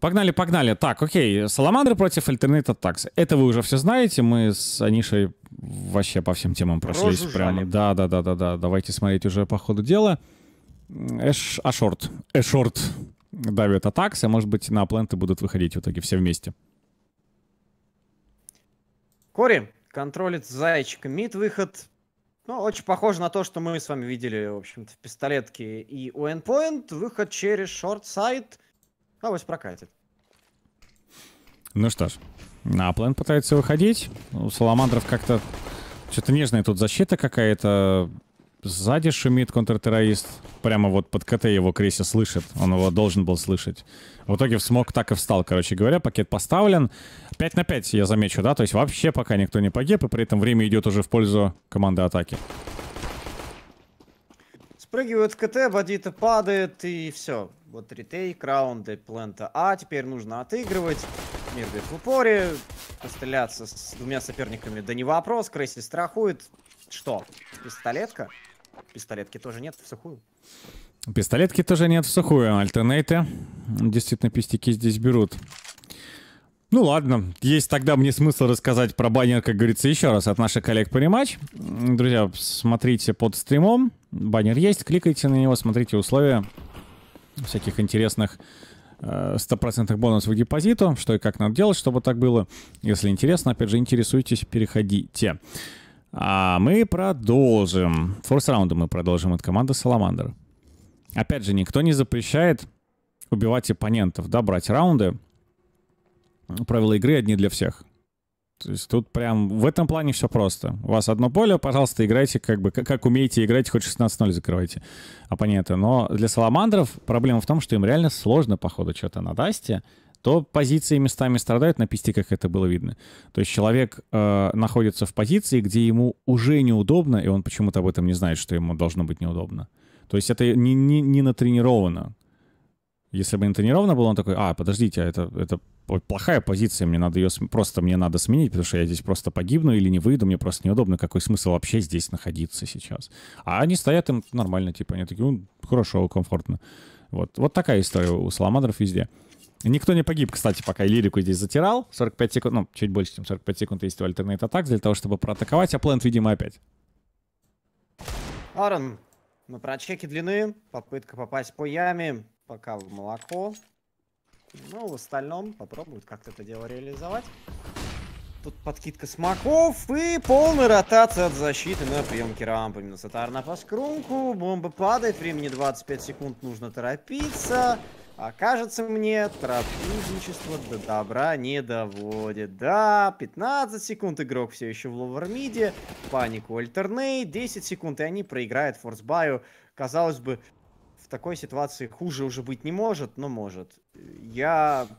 Погнали, погнали. Так, окей, Саламандры против Alternate Attacks. Это вы уже все знаете, мы с Анишей вообще по всем темам прошлись. Прям, Да, да, да, да, да. Давайте смотреть уже по ходу дела. Эш... Ашорт. Эшорт давит Attacks, а может быть на пленты будут выходить в итоге все вместе. Кори контролит зайчик. Мид выход. Ну, очень похоже на то, что мы с вами видели, в общем-то, в пистолетке. И у Endpoint выход через шорт-сайт. Short а вось прокатит. Ну что ж, на план пытается выходить. У Саламандров как-то что-то нежная тут защита какая-то. Сзади шумит контртеррорист. Прямо вот под КТ его Креси слышит. Он его должен был слышать. В итоге в смог так и встал, короче говоря. Пакет поставлен. 5 на 5, я замечу, да? То есть вообще пока никто не погиб. И при этом время идет уже в пользу команды атаки. Спрыгивают с КТ, бандита падает, и все. Вот ретейк, раунды, плента А. Теперь нужно отыгрывать. Мир говорит в упоре. Постреляться с двумя соперниками. Да не вопрос, Крейси страхует. Что? Пистолетка? Пистолетки тоже нет в сухую. Пистолетки тоже нет в сухую. Альтернейты действительно пистики здесь берут. Ну ладно, есть тогда мне смысл рассказать про баннер, как говорится, еще раз от наших коллег по рематч. Друзья, смотрите под стримом, баннер есть, кликайте на него, смотрите условия всяких интересных э, стопроцентных бонусов к депозиту, что и как надо делать, чтобы так было. Если интересно, опять же, интересуйтесь, переходите. А мы продолжим. Форс раунда мы продолжим от команды Саламандр. Опять же, никто не запрещает убивать оппонентов, да, брать раунды — правила игры одни для всех. То есть тут прям в этом плане все просто. У вас одно поле, пожалуйста, играйте как бы как, как умеете играть, хоть 16-0 закрывайте оппонента. Но для саламандров проблема в том, что им реально сложно, походу, что-то на дасте. То позиции местами страдают, на писте, как это было видно. То есть человек э, находится в позиции, где ему уже неудобно, и он почему-то об этом не знает, что ему должно быть неудобно. То есть это не, не, не натренировано. Если бы не тренировано было, он такой, а, подождите, а это, это плохая позиция, мне надо ее просто мне надо сменить, потому что я здесь просто погибну или не выйду, мне просто неудобно, какой смысл вообще здесь находиться сейчас. А они стоят им нормально, типа, они такие, ну, хорошо, комфортно. Вот, вот такая история у саламандров везде. Никто не погиб, кстати, пока я лирику здесь затирал. 45 секунд, ну, чуть больше, чем 45 секунд есть у Alternate атак для того, чтобы проатаковать, а плент, видимо, опять. мы про прочеке длины, попытка попасть по яме, пока в молоко. Ну, в остальном попробуют как-то это дело реализовать. Тут подкидка смоков и полная ротация от защиты на приемке рампы. Минус атар на паскрунку. Бомба падает. Времени 25 секунд. Нужно торопиться. А кажется мне, трапезничество до добра не доводит. Да, 15 секунд игрок все еще в ловермиде. Панику альтерней. 10 секунд, и они проиграют форсбаю. Казалось бы, такой ситуации хуже уже быть не может, но может. Я...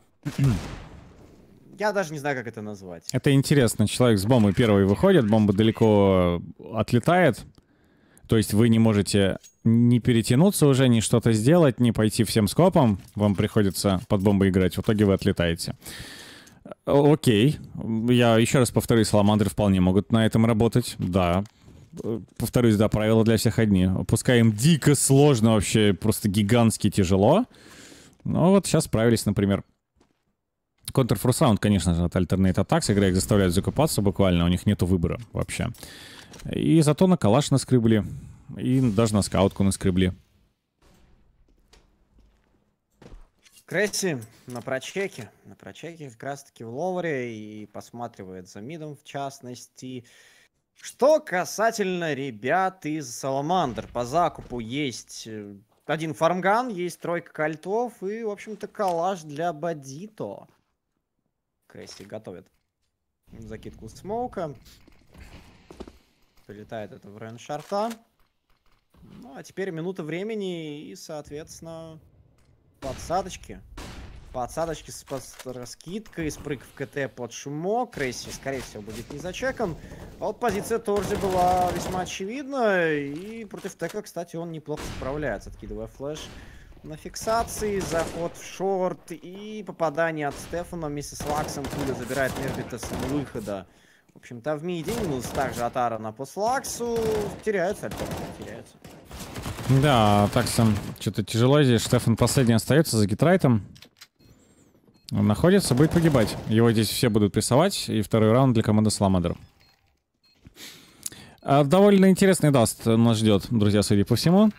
Я даже не знаю, как это назвать. Это интересно. Человек с бомбой первый выходит, бомба далеко отлетает. То есть вы не можете не перетянуться уже, не что-то сделать, не пойти всем скопом. Вам приходится под бомбой играть. В итоге вы отлетаете. Окей. Я еще раз повторю, саламандры вполне могут на этом работать. Да, повторюсь, да, правила для всех одни. Пускай им дико сложно вообще, просто гигантски тяжело. Но вот сейчас справились, например. Counter Force Round, конечно же, от Alternate Attacks. Игра их заставляет закупаться буквально, у них нету выбора вообще. И зато на калаш наскребли. И даже на скаутку наскребли. Кресси на прочеке. На прочеке как раз-таки в ловере и посматривает за мидом в частности. Что касательно ребят из Саламандр, по закупу есть э, один фармган, есть тройка кольтов и, в общем-то, калаш для Бадито. Кэсси готовит закидку смоука. Прилетает это в рейндж шарта. Ну, а теперь минута времени и, соответственно, подсадочки. Подсадочки с раскидкой, спрыг в КТ под шумок. Крейси, скорее всего, будет не зачекан. А вот позиция Торзи была весьма очевидна. И против Тека, кстати, он неплохо справляется, откидывая флеш на фиксации, заход в шорт и попадание от Стефана вместе с Лаксом. Пуля забирает Мербита с выхода. В общем-то, в миде минус также Атара на послаксу Теряется, теряется. Да, так что-то тяжело здесь. Штефан последний остается за гитрайтом. Он находится, будет погибать. Его здесь все будут прессовать, и второй раунд для команды Сламадер. А, довольно интересный даст нас ждет, друзья, судя по всему.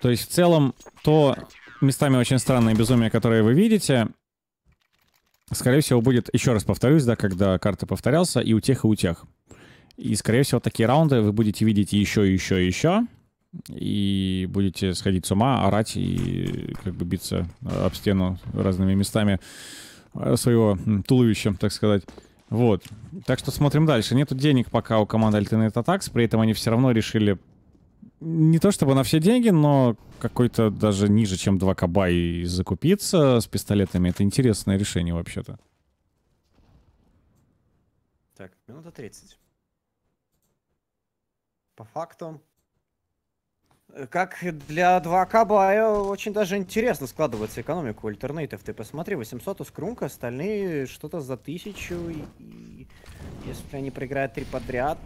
То есть в целом то местами очень странное безумие, которое вы видите, скорее всего будет, еще раз повторюсь, да, когда карта повторялся, и у тех, и у тех. И, скорее всего, такие раунды вы будете видеть еще, еще, еще и будете сходить с ума, орать и как бы биться об стену разными местами э, своего туловища, так сказать. Вот. Так что смотрим дальше. Нету денег пока у команды Alternate Attacks, при этом они все равно решили не то чтобы на все деньги, но какой-то даже ниже, чем 2 каба и закупиться с пистолетами. Это интересное решение вообще-то. Так, минута 30. По факту как для 2К бая очень даже интересно складывается экономика у альтернатив. Ты посмотри, 800 у Скрунка, остальные что-то за 1000. И, если они проиграют три подряд,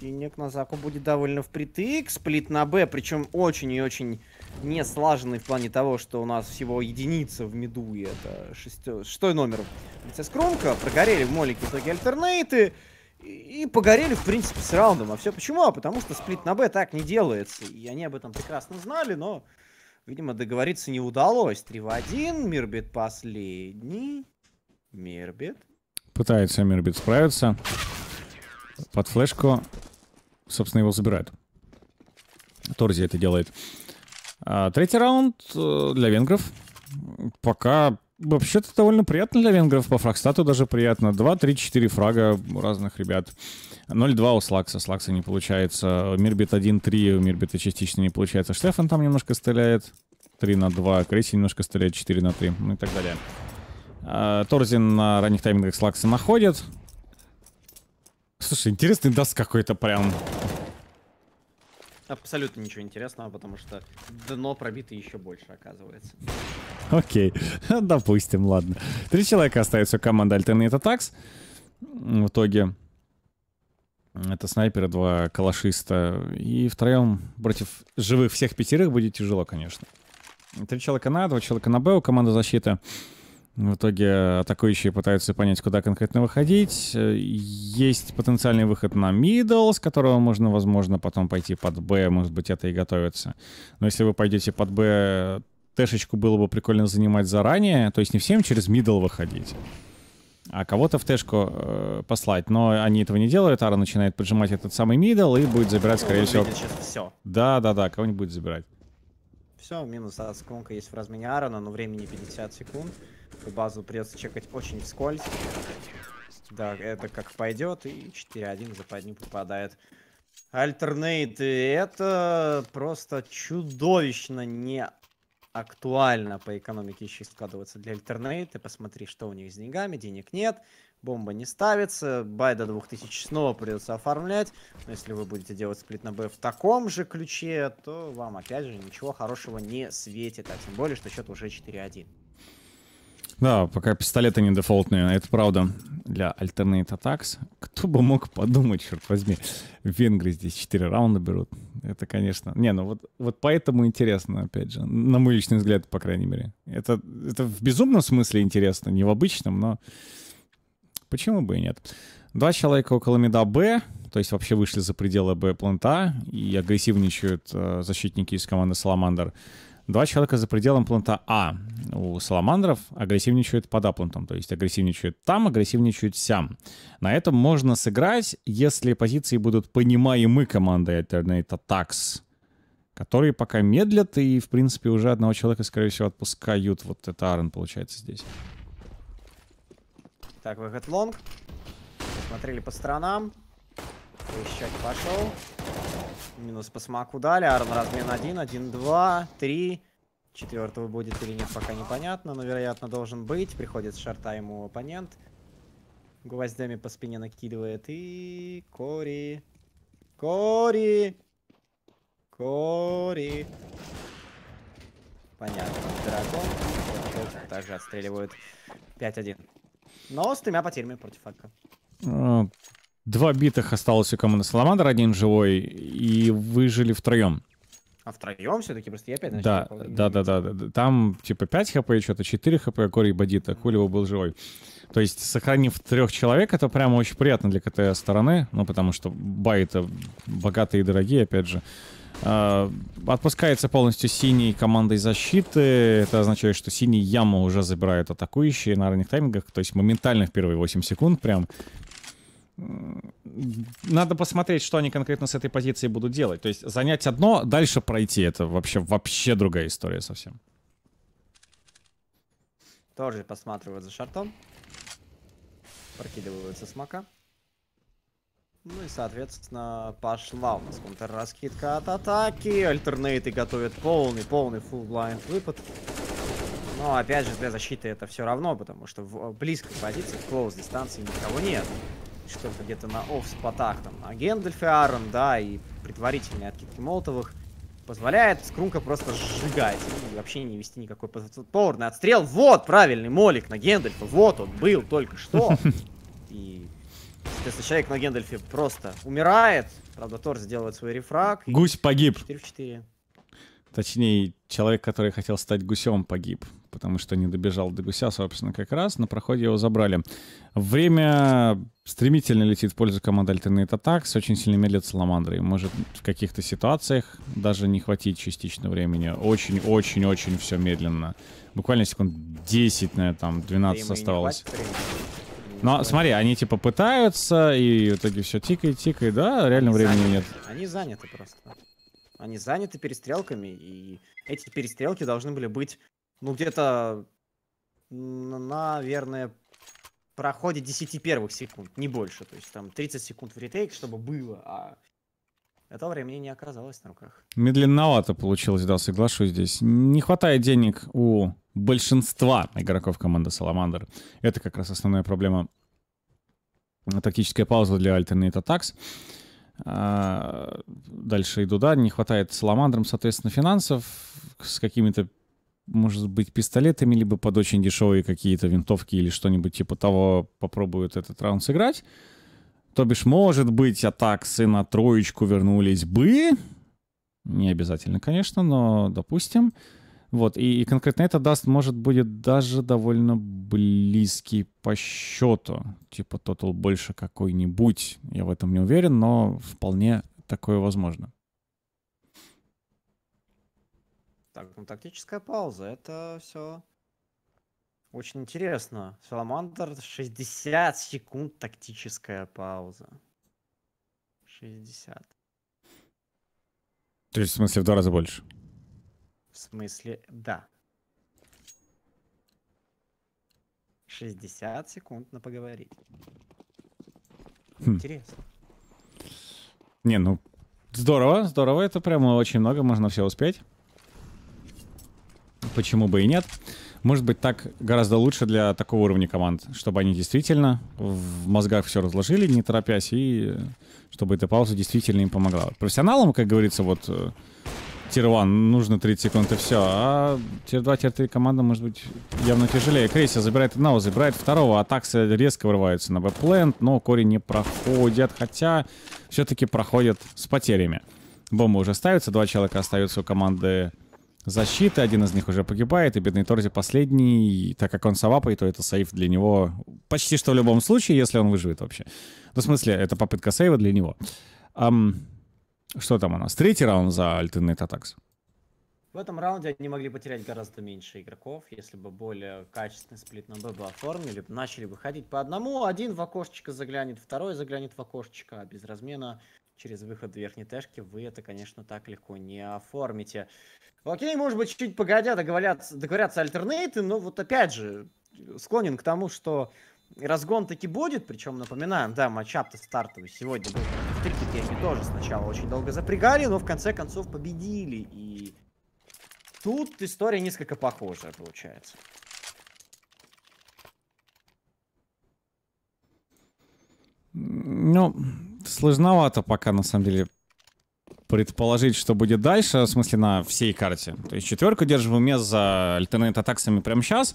денег на Заку будет довольно впритык. Сплит на Б, причем очень и очень не слаженный в плане того, что у нас всего единица в миду, и это шестой, номер. Лица Скрунка, прогорели в молике в итоге альтернейты и погорели, в принципе, с раундом. А все почему? А потому что сплит на Б так не делается. И они об этом прекрасно знали, но, видимо, договориться не удалось. 3 в 1, Мирбит последний. Мирбит. Пытается Мирбит справиться. Под флешку, собственно, его забирают. Торзи это делает. А, третий раунд э, для венгров. Пока вообще-то довольно приятно для венгров по фрагстату даже приятно. 2, 3, 4 фрага разных ребят. 0-2 у Слакса, Слакса не получается. Мирбит 1-3, у Мирбита частично не получается. Штефан там немножко стреляет. 3 на 2, Крейси немножко стреляет 4 на 3, ну и так далее. А, Торзин на ранних таймингах Слакса находит. Слушай, интересный даст какой-то прям. Абсолютно ничего интересного, потому что дно пробито еще больше, оказывается. Окей, допустим, ладно. Три человека остается команда Alternate Attacks. В итоге это снайперы, два калашиста. И втроем против живых всех пятерых будет тяжело, конечно. Три человека на, два человека на Б у команды защиты. В итоге э, атакующие пытаются понять, куда конкретно выходить. Э, есть потенциальный выход на мидл, с которого можно, возможно, потом пойти под Б, может быть, это и готовится. Но если вы пойдете под Б, Тэшечку было бы прикольно занимать заранее, то есть не всем через мидл выходить а кого-то в тэшку э, послать. Но они этого не делают. Ара начинает поджимать этот самый мидл и будет забирать, скорее всего. Все. Да, да, да, кого-нибудь будет забирать. Все, минус от а склонка есть в размене Аарона, но времени 50 секунд. Базу придется чекать очень вскользь. Да, это как пойдет, и 4-1 западни попадает. Альтернейт, это просто чудовищно не актуально по экономике еще складываться для альтернейта. Посмотри, что у них с деньгами, денег нет, бомба не ставится, бай до 2000 снова придется оформлять. Но если вы будете делать сплит на Б в таком же ключе, то вам опять же ничего хорошего не светит, а тем более, что счет уже 4-1. Да, пока пистолеты не дефолтные, а это правда для Alternate Attacks. Кто бы мог подумать, черт возьми, венгры здесь 4 раунда берут. Это, конечно... Не, ну вот, вот поэтому интересно, опять же, на мой личный взгляд, по крайней мере. Это, это в безумном смысле интересно, не в обычном, но почему бы и нет. Два человека около меда Б, то есть вообще вышли за пределы Б-планта и агрессивничают э, защитники из команды Саламандр. Два человека за пределом планта А. У саламандров агрессивничают под аплантом, то есть агрессивничают там, агрессивничают сям. На этом можно сыграть, если позиции будут понимаемы командой Alternate Attacks, которые пока медлят и, в принципе, уже одного человека, скорее всего, отпускают. Вот это Арен получается здесь. Так, выход лонг. Посмотрели по сторонам. Поищать пошел. Минус по смаку дали. Арн размен 1, 1, 2, 3. Четвертого будет или нет, пока непонятно, но, вероятно, должен быть. Приходит с шарта ему оппонент. Гвоздями по спине накидывает. И... Кори. Кори! Кори! Понятно. Дракон. Также отстреливают 5-1. Но с тремя потерями против Акка. А, Два битых осталось у команды Саламандр, один живой, и выжили втроем. А втроем все-таки просто я опять да, да, да, да, да. Там типа 5 хп и что-то, 4 хп, Кори Бадита, Кулева был живой. То есть, сохранив трех человек, это прямо очень приятно для КТС стороны, ну, потому что бай это богатые и дорогие, опять же. А, отпускается полностью синий командой защиты. Это означает, что синий яма уже забирают атакующие на ранних таймингах. То есть моментально в первые 8 секунд прям надо посмотреть, что они конкретно с этой позиции будут делать. То есть занять одно, дальше пройти, это вообще, вообще другая история совсем. Тоже посматривают за шартом. Прокидываются смока. Ну и, соответственно, пошла у нас контрраскидка от атаки. Альтернейты готовят полный, полный full blind выпад. Но, опять же, для защиты это все равно, потому что в близкой позиции, в close дистанции никого нет что-то где-то на офф-спотах там, на Гендальфе Арон, да, и предварительные откидки молотовых, позволяет Скрунка просто сжигать и вообще не вести никакой повторный отстрел. Вот правильный молик на Гендальфа, вот он был только что. И, соответственно, человек на Гендальфе просто умирает, правда, Тор сделает свой рефраг. Гусь погиб. 4 в 4. Точнее, человек, который хотел стать гусем, погиб потому что не добежал до гуся, собственно, как раз. На проходе его забрали. Время стремительно летит в пользу команды Alternate Attacks. Очень сильно медлит Саламандры. Может в каких-то ситуациях даже не хватить частично времени. Очень-очень-очень все медленно. Буквально секунд 10, наверное, там 12 оставалось. Но ну, а смотри, они типа пытаются, и в итоге все тикает, тикает, да, реально они времени заняты. нет. Они заняты просто. Они заняты перестрелками, и эти перестрелки должны были быть ну, где-то, наверное, проходит 10 первых секунд, не больше. То есть там 30 секунд в ретейк, чтобы было, а этого времени не оказалось на руках. Медленновато получилось, да, соглашусь здесь. Не хватает денег у большинства игроков команды Саламандр. Это как раз основная проблема. Тактическая пауза для Alternate Attacks. А, дальше иду, да, не хватает Саламандрам, соответственно, финансов с какими-то может быть, пистолетами, либо под очень дешевые какие-то винтовки или что-нибудь типа того попробуют этот раунд сыграть. То бишь, может быть, атаксы на троечку вернулись бы. Не обязательно, конечно, но допустим. Вот, и, и конкретно это даст, может, будет даже довольно близкий по счету. Типа тотал больше какой-нибудь. Я в этом не уверен, но вполне такое возможно. Так, ну тактическая пауза, это все очень интересно. Саламандр 60 секунд тактическая пауза. 60. То есть, в смысле, в два раза больше? В смысле, да. 60 секунд на поговорить. Хм. Интересно. Не, ну, здорово, здорово. Это прямо очень много, можно все успеть почему бы и нет. Может быть, так гораздо лучше для такого уровня команд, чтобы они действительно в мозгах все разложили, не торопясь, и э, чтобы эта пауза действительно им помогла. Профессионалам, как говорится, вот э, тир-1 нужно 30 секунд и все, а тир-2, тир-3 команда может быть явно тяжелее. Крейсер забирает одного, забирает второго, а таксы резко вырываются на бэплэнд, но кори не проходят, хотя все-таки проходят с потерями. Бомба уже ставится, два человека остаются у команды защиты. Один из них уже погибает, и бедный Торзи последний. И, так как он савапой, то это сейф для него почти что в любом случае, если он выживет вообще. Ну, в смысле, это попытка сейва для него. Um, что там у нас? Третий раунд за Alternate татакс В этом раунде они могли потерять гораздо меньше игроков, если бы более качественный сплит на ББ оформили, начали выходить по одному, один в окошечко заглянет, второй заглянет в окошечко, без размена через выход верхней тэшки, вы это, конечно, так легко не оформите. Окей, может быть, чуть чуть погодя договорятся, договорятся альтернейты, но вот опять же, склонен к тому, что разгон таки будет, причем, напоминаем, да, матчап-то стартовый сегодня был в трикете, они тоже сначала очень долго запрягали, но в конце концов победили, и тут история несколько похожая получается. Ну, сложновато пока, на самом деле, предположить, что будет дальше, в смысле, на всей карте. То есть четверку держим в уме за альтернейт-атаксами прямо сейчас,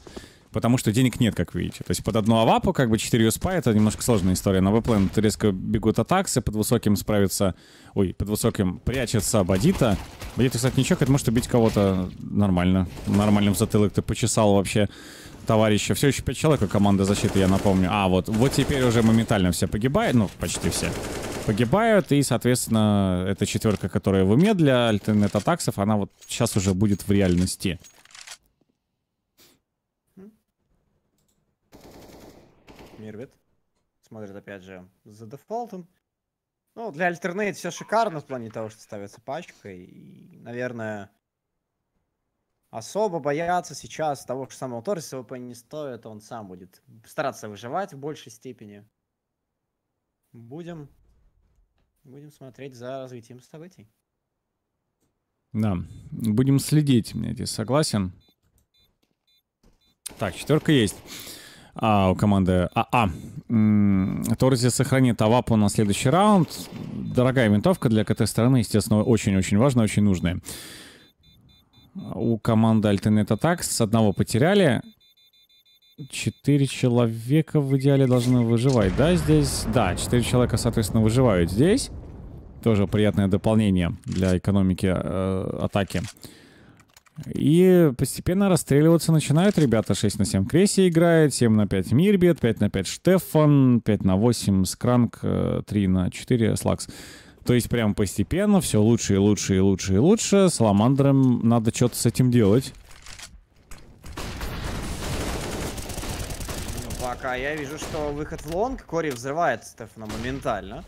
потому что денег нет, как видите. То есть под одну авапу, как бы 4 спа, это немножко сложная история. На веплен резко бегут атаксы, под высоким справится... Ой, под высоким прячется Бадита. Бадита, кстати, ничего, это может убить кого-то нормально. Нормальным затылок ты почесал вообще товарища. Все еще 5 человек а команда защиты, я напомню. А, вот, вот теперь уже моментально все погибают, ну, почти все погибают, и, соответственно, эта четверка, которая в уме для альтернет-атаксов, она вот сейчас уже будет в реальности. Мирвит смотрит, опять же, за дефолтом. Ну, для альтернейт все шикарно в плане того, что ставится пачкой. И, наверное, особо бояться сейчас того же самого Торреса ВП не стоит, он сам будет стараться выживать в большей степени. Будем, будем смотреть за развитием событий. Да, будем следить, я здесь согласен. Так, четверка есть. А, у команды АА. Торзи сохранит Авапу на следующий раунд. Дорогая винтовка для КТ стороны, естественно, очень-очень важная, очень нужная. У команды Alternate Attacks одного потеряли. Четыре человека в идеале должны выживать, да, здесь? Да, четыре человека, соответственно, выживают здесь. Тоже приятное дополнение для экономики э, атаки. И постепенно расстреливаться начинают ребята. 6 на 7 Креси играет, 7 на 5 Мирбет, 5 на 5 Штефан, 5 на 8 Скранг, 3 э, на 4 Слакс. То есть прям постепенно все лучше и лучше и лучше и лучше. С Ламандром надо что-то с этим делать. Ну, пока я вижу, что выход в лонг, Кори взрывает Стефана моментально.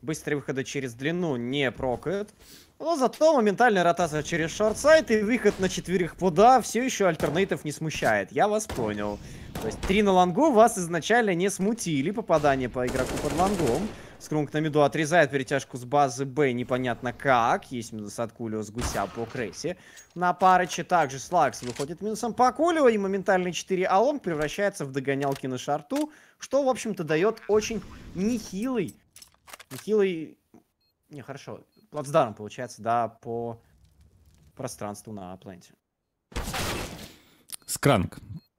Быстрые выходы через длину не прокает. Но зато моментальная ротация через шортсайд и выход на четверых пуда все еще альтернатив не смущает. Я вас понял. То есть три на лонгу вас изначально не смутили попадание по игроку под лонгом. Скрунг на миду отрезает перетяжку с базы Б непонятно как. Есть минус от Кулио с гуся по крейсе. На пароче также Слакс выходит минусом по Кулио. И моментально 4 Алонг превращается в догонялки на шарту. Что, в общем-то, дает очень нехилый... Нехилый... Не, хорошо. Плацдарм, получается, да, по пространству на планете. Скранк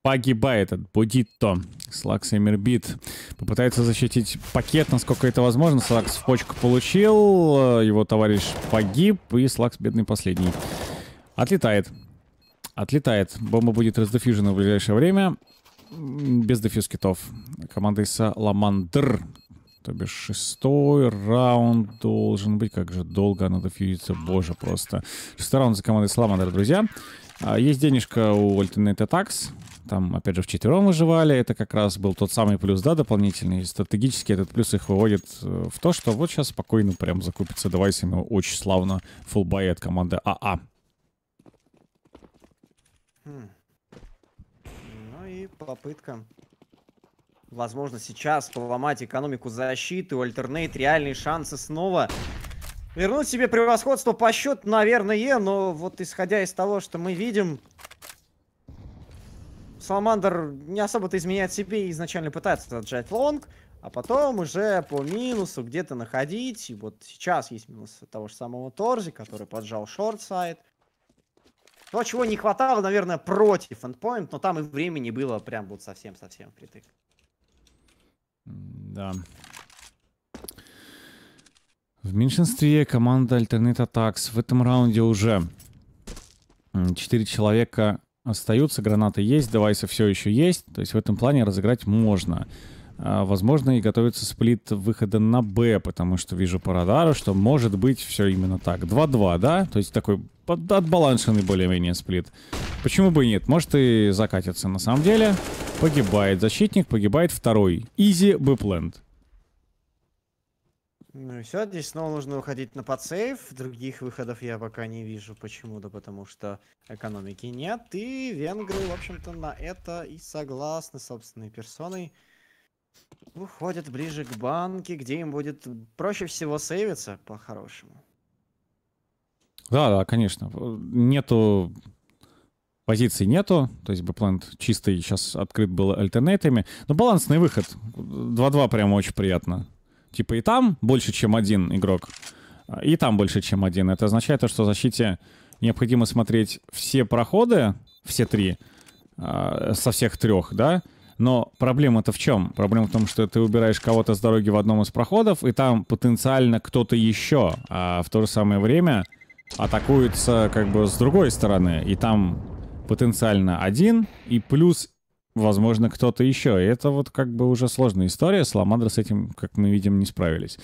погибает от Будитто. Слакс и Мирбит попытается защитить пакет, насколько это возможно. Слакс в почку получил, его товарищ погиб, и Слакс бедный последний. Отлетает. Отлетает. Бомба будет раздефижена в ближайшее время. Без дефьюз китов. Команда из Ламандр. То бишь шестой раунд должен быть. Как же долго она дефьюзится. Боже, просто. Шестой раунд за командой Ламандр, друзья. Друзья. А, есть денежка у Alternate Attacks. Там, опять же, в четвером выживали. Это как раз был тот самый плюс, да, дополнительный. Стратегически этот плюс их выводит э, в то, что вот сейчас спокойно прям закупится девайсами очень славно фуллбай от команды АА. А. Хм. Ну и попытка. Возможно, сейчас поломать экономику защиты. У Альтернейт реальные шансы снова Вернуть себе превосходство по счету, наверное, но вот исходя из того, что мы видим, Саламандр не особо-то изменяет себе и изначально пытается отжать лонг, а потом уже по минусу где-то находить. И вот сейчас есть минус того же самого Торзи, который поджал шорт-сайт. То, чего не хватало, наверное, против эндпоинт, но там и времени было прям вот совсем-совсем впритык. Да. В меньшинстве команда Alternate Attacks. В этом раунде уже четыре человека остаются, гранаты есть, девайсы все еще есть. То есть в этом плане разыграть можно. А, возможно, и готовится сплит выхода на Б, потому что вижу по радару, что может быть все именно так. 2-2, да? То есть такой отбаланшенный более-менее сплит. Почему бы и нет? Может и закатиться на самом деле. Погибает защитник, погибает второй. Изи Бэпленд. Ну и все, здесь снова нужно уходить на подсейв. Других выходов я пока не вижу. Почему-то потому что экономики нет. И венгры, в общем-то, на это и согласны собственной персоной. Уходят ближе к банке, где им будет проще всего сейвиться по-хорошему. Да, да, конечно. Нету позиций нету, то есть бэплент чистый сейчас открыт был альтернейтами. Но балансный выход. 2-2 прям очень приятно. Типа и там больше, чем один игрок, и там больше, чем один. Это означает то, что защите необходимо смотреть все проходы, все три, а, со всех трех, да? Но проблема-то в чем? Проблема в том, что ты убираешь кого-то с дороги в одном из проходов, и там потенциально кто-то еще, а в то же самое время атакуется как бы с другой стороны, и там потенциально один, и плюс возможно, кто-то еще. И это вот как бы уже сложная история. Саламандры с этим, как мы видим, не справились.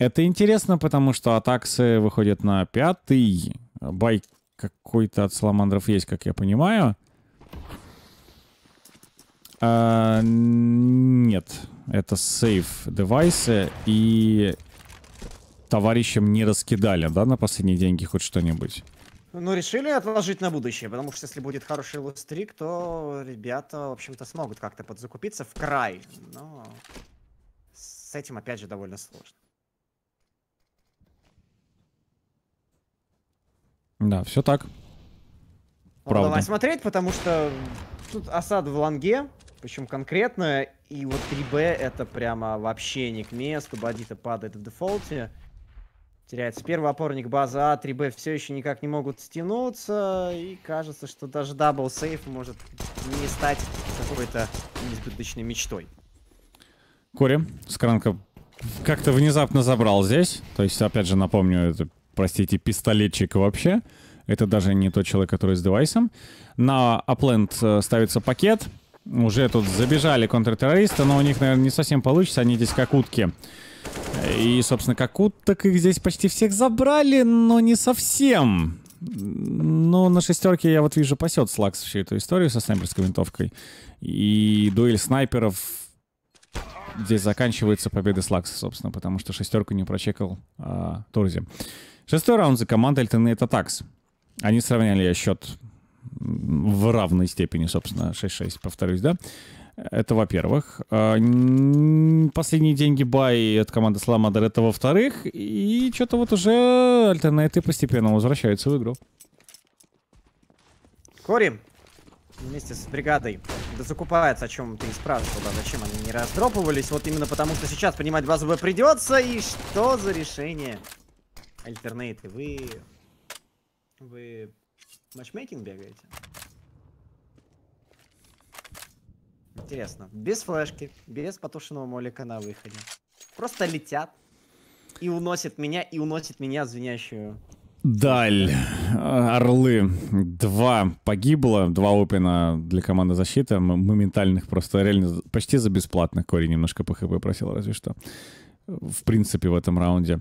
Это интересно, потому что атаксы выходят на пятый. Байк какой-то от саламандров есть, как я понимаю. А, нет, это сейф девайсы, и товарищам не раскидали, да, на последние деньги хоть что-нибудь? Ну, решили отложить на будущее, потому что если будет хороший лустрик, то ребята, в общем-то, смогут как-то подзакупиться в край. Но с этим, опять же, довольно сложно. Да, все так. Правда. давай смотреть, потому что тут осад в ланге, причем конкретно и вот 3Б это прямо вообще не к месту, бандита падает в дефолте теряется. Первый опорник база А, 3Б все еще никак не могут стянуться. И кажется, что даже дабл сейф может не стать какой-то избыточной мечтой. Кори, скранка как-то внезапно забрал здесь. То есть, опять же, напомню, это, простите, пистолетчик вообще. Это даже не тот человек, который с девайсом. На апленд э, ставится пакет. Уже тут забежали контртеррористы, но у них, наверное, не совсем получится. Они здесь как утки. И, собственно, какут, так их здесь почти всех забрали, но не совсем. Но на шестерке я вот вижу пасет Слакс всю эту историю со снайперской винтовкой. И дуэль снайперов здесь заканчивается победы Слакса, собственно, потому что шестерку не прочекал а, Турзи. Шестой раунд за командой Альтернейт Атакс. Они сравняли счет в равной степени, собственно, 6-6, повторюсь, да? Это во-первых. А, последние деньги бай от команды Сламадер это во-вторых. И что-то вот уже альтернаты постепенно возвращаются в игру. Кори вместе с бригадой да закупается, о чем ты и спрашивал, да, зачем они не раздропывались. Вот именно потому, что сейчас принимать базовое придется. И что за решение? Альтернейты, вы... Вы матчмейкинг бегаете? Интересно. Без флешки, без потушенного молика на выходе. Просто летят и уносят меня, и уносят меня звенящую. Даль. А, Орлы. Два погибло, два опена для команды защиты. Моментальных просто реально почти за бесплатно. Кори немножко по хп просил, разве что. В принципе, в этом раунде.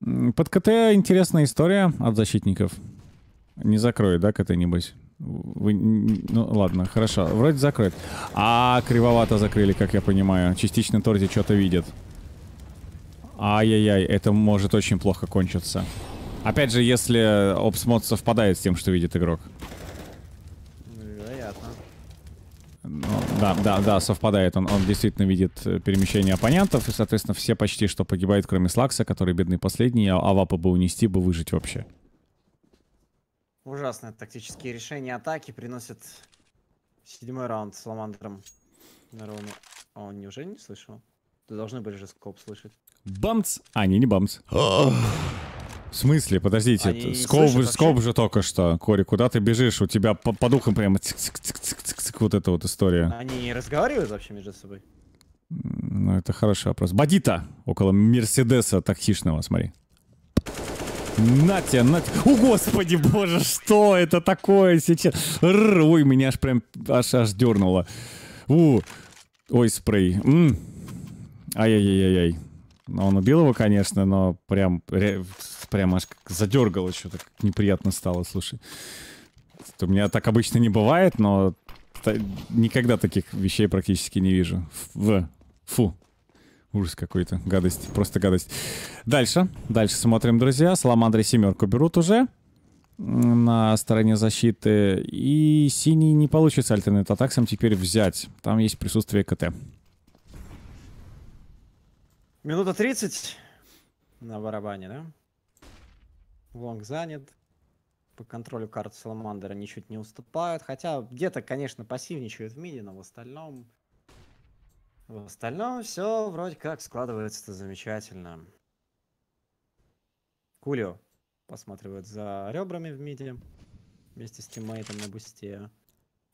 Под КТ интересная история от защитников. Не закрою, да, КТ, небось? Вы... Ну, ладно, хорошо. Вроде закрыт. А, кривовато закрыли, как я понимаю. Частично Торти что-то видит. Ай-яй-яй, это может очень плохо кончиться. Опять же, если обсмод совпадает с тем, что видит игрок. Ну, да, да, да, совпадает. Он, он действительно видит э, перемещение оппонентов, и, соответственно, все почти что погибают, кроме Слакса, который бедный последний, а, а Вапа бы унести, бы выжить вообще. Ужасные тактические решения атаки приносят седьмой раунд с Ламандером на ровно. А он неужели не слышал? Ты должны были же скоп слышать. Бамц! А, не, не бамц. В смысле? Подождите, Они скоп, скоп же только что. Кори, куда ты бежишь? У тебя по, по духам прямо цик -цик -цик -цик -цик -цик, вот эта вот история. Они разговаривают вообще между собой? Ну, это хороший вопрос. Бадита около Мерседеса токсичного, смотри. Натя, Натя, на О, господи, боже, что это такое сейчас? Р, ой, меня аж прям аж, аж дернуло. У, ой, спрей. Ай-яй-яй-яй-яй. Ну, он убил его, конечно, но прям, прям аж задергало что то неприятно стало, слушай. У меня так обычно не бывает, но никогда таких вещей практически не вижу. В. Фу. Ужас какой-то. Гадость. Просто гадость. Дальше. Дальше смотрим, друзья. Саламандры семерку берут уже на стороне защиты. И синий не получится альтернет атаксом теперь взять. Там есть присутствие КТ. Минута 30 на барабане, да? Лонг занят. По контролю карт Саламандера ничуть не уступают. Хотя где-то, конечно, пассивничают в миде, но в остальном в остальном все вроде как складывается-то замечательно. Кулио посматривает за ребрами в миде вместе с тиммейтом на бусте.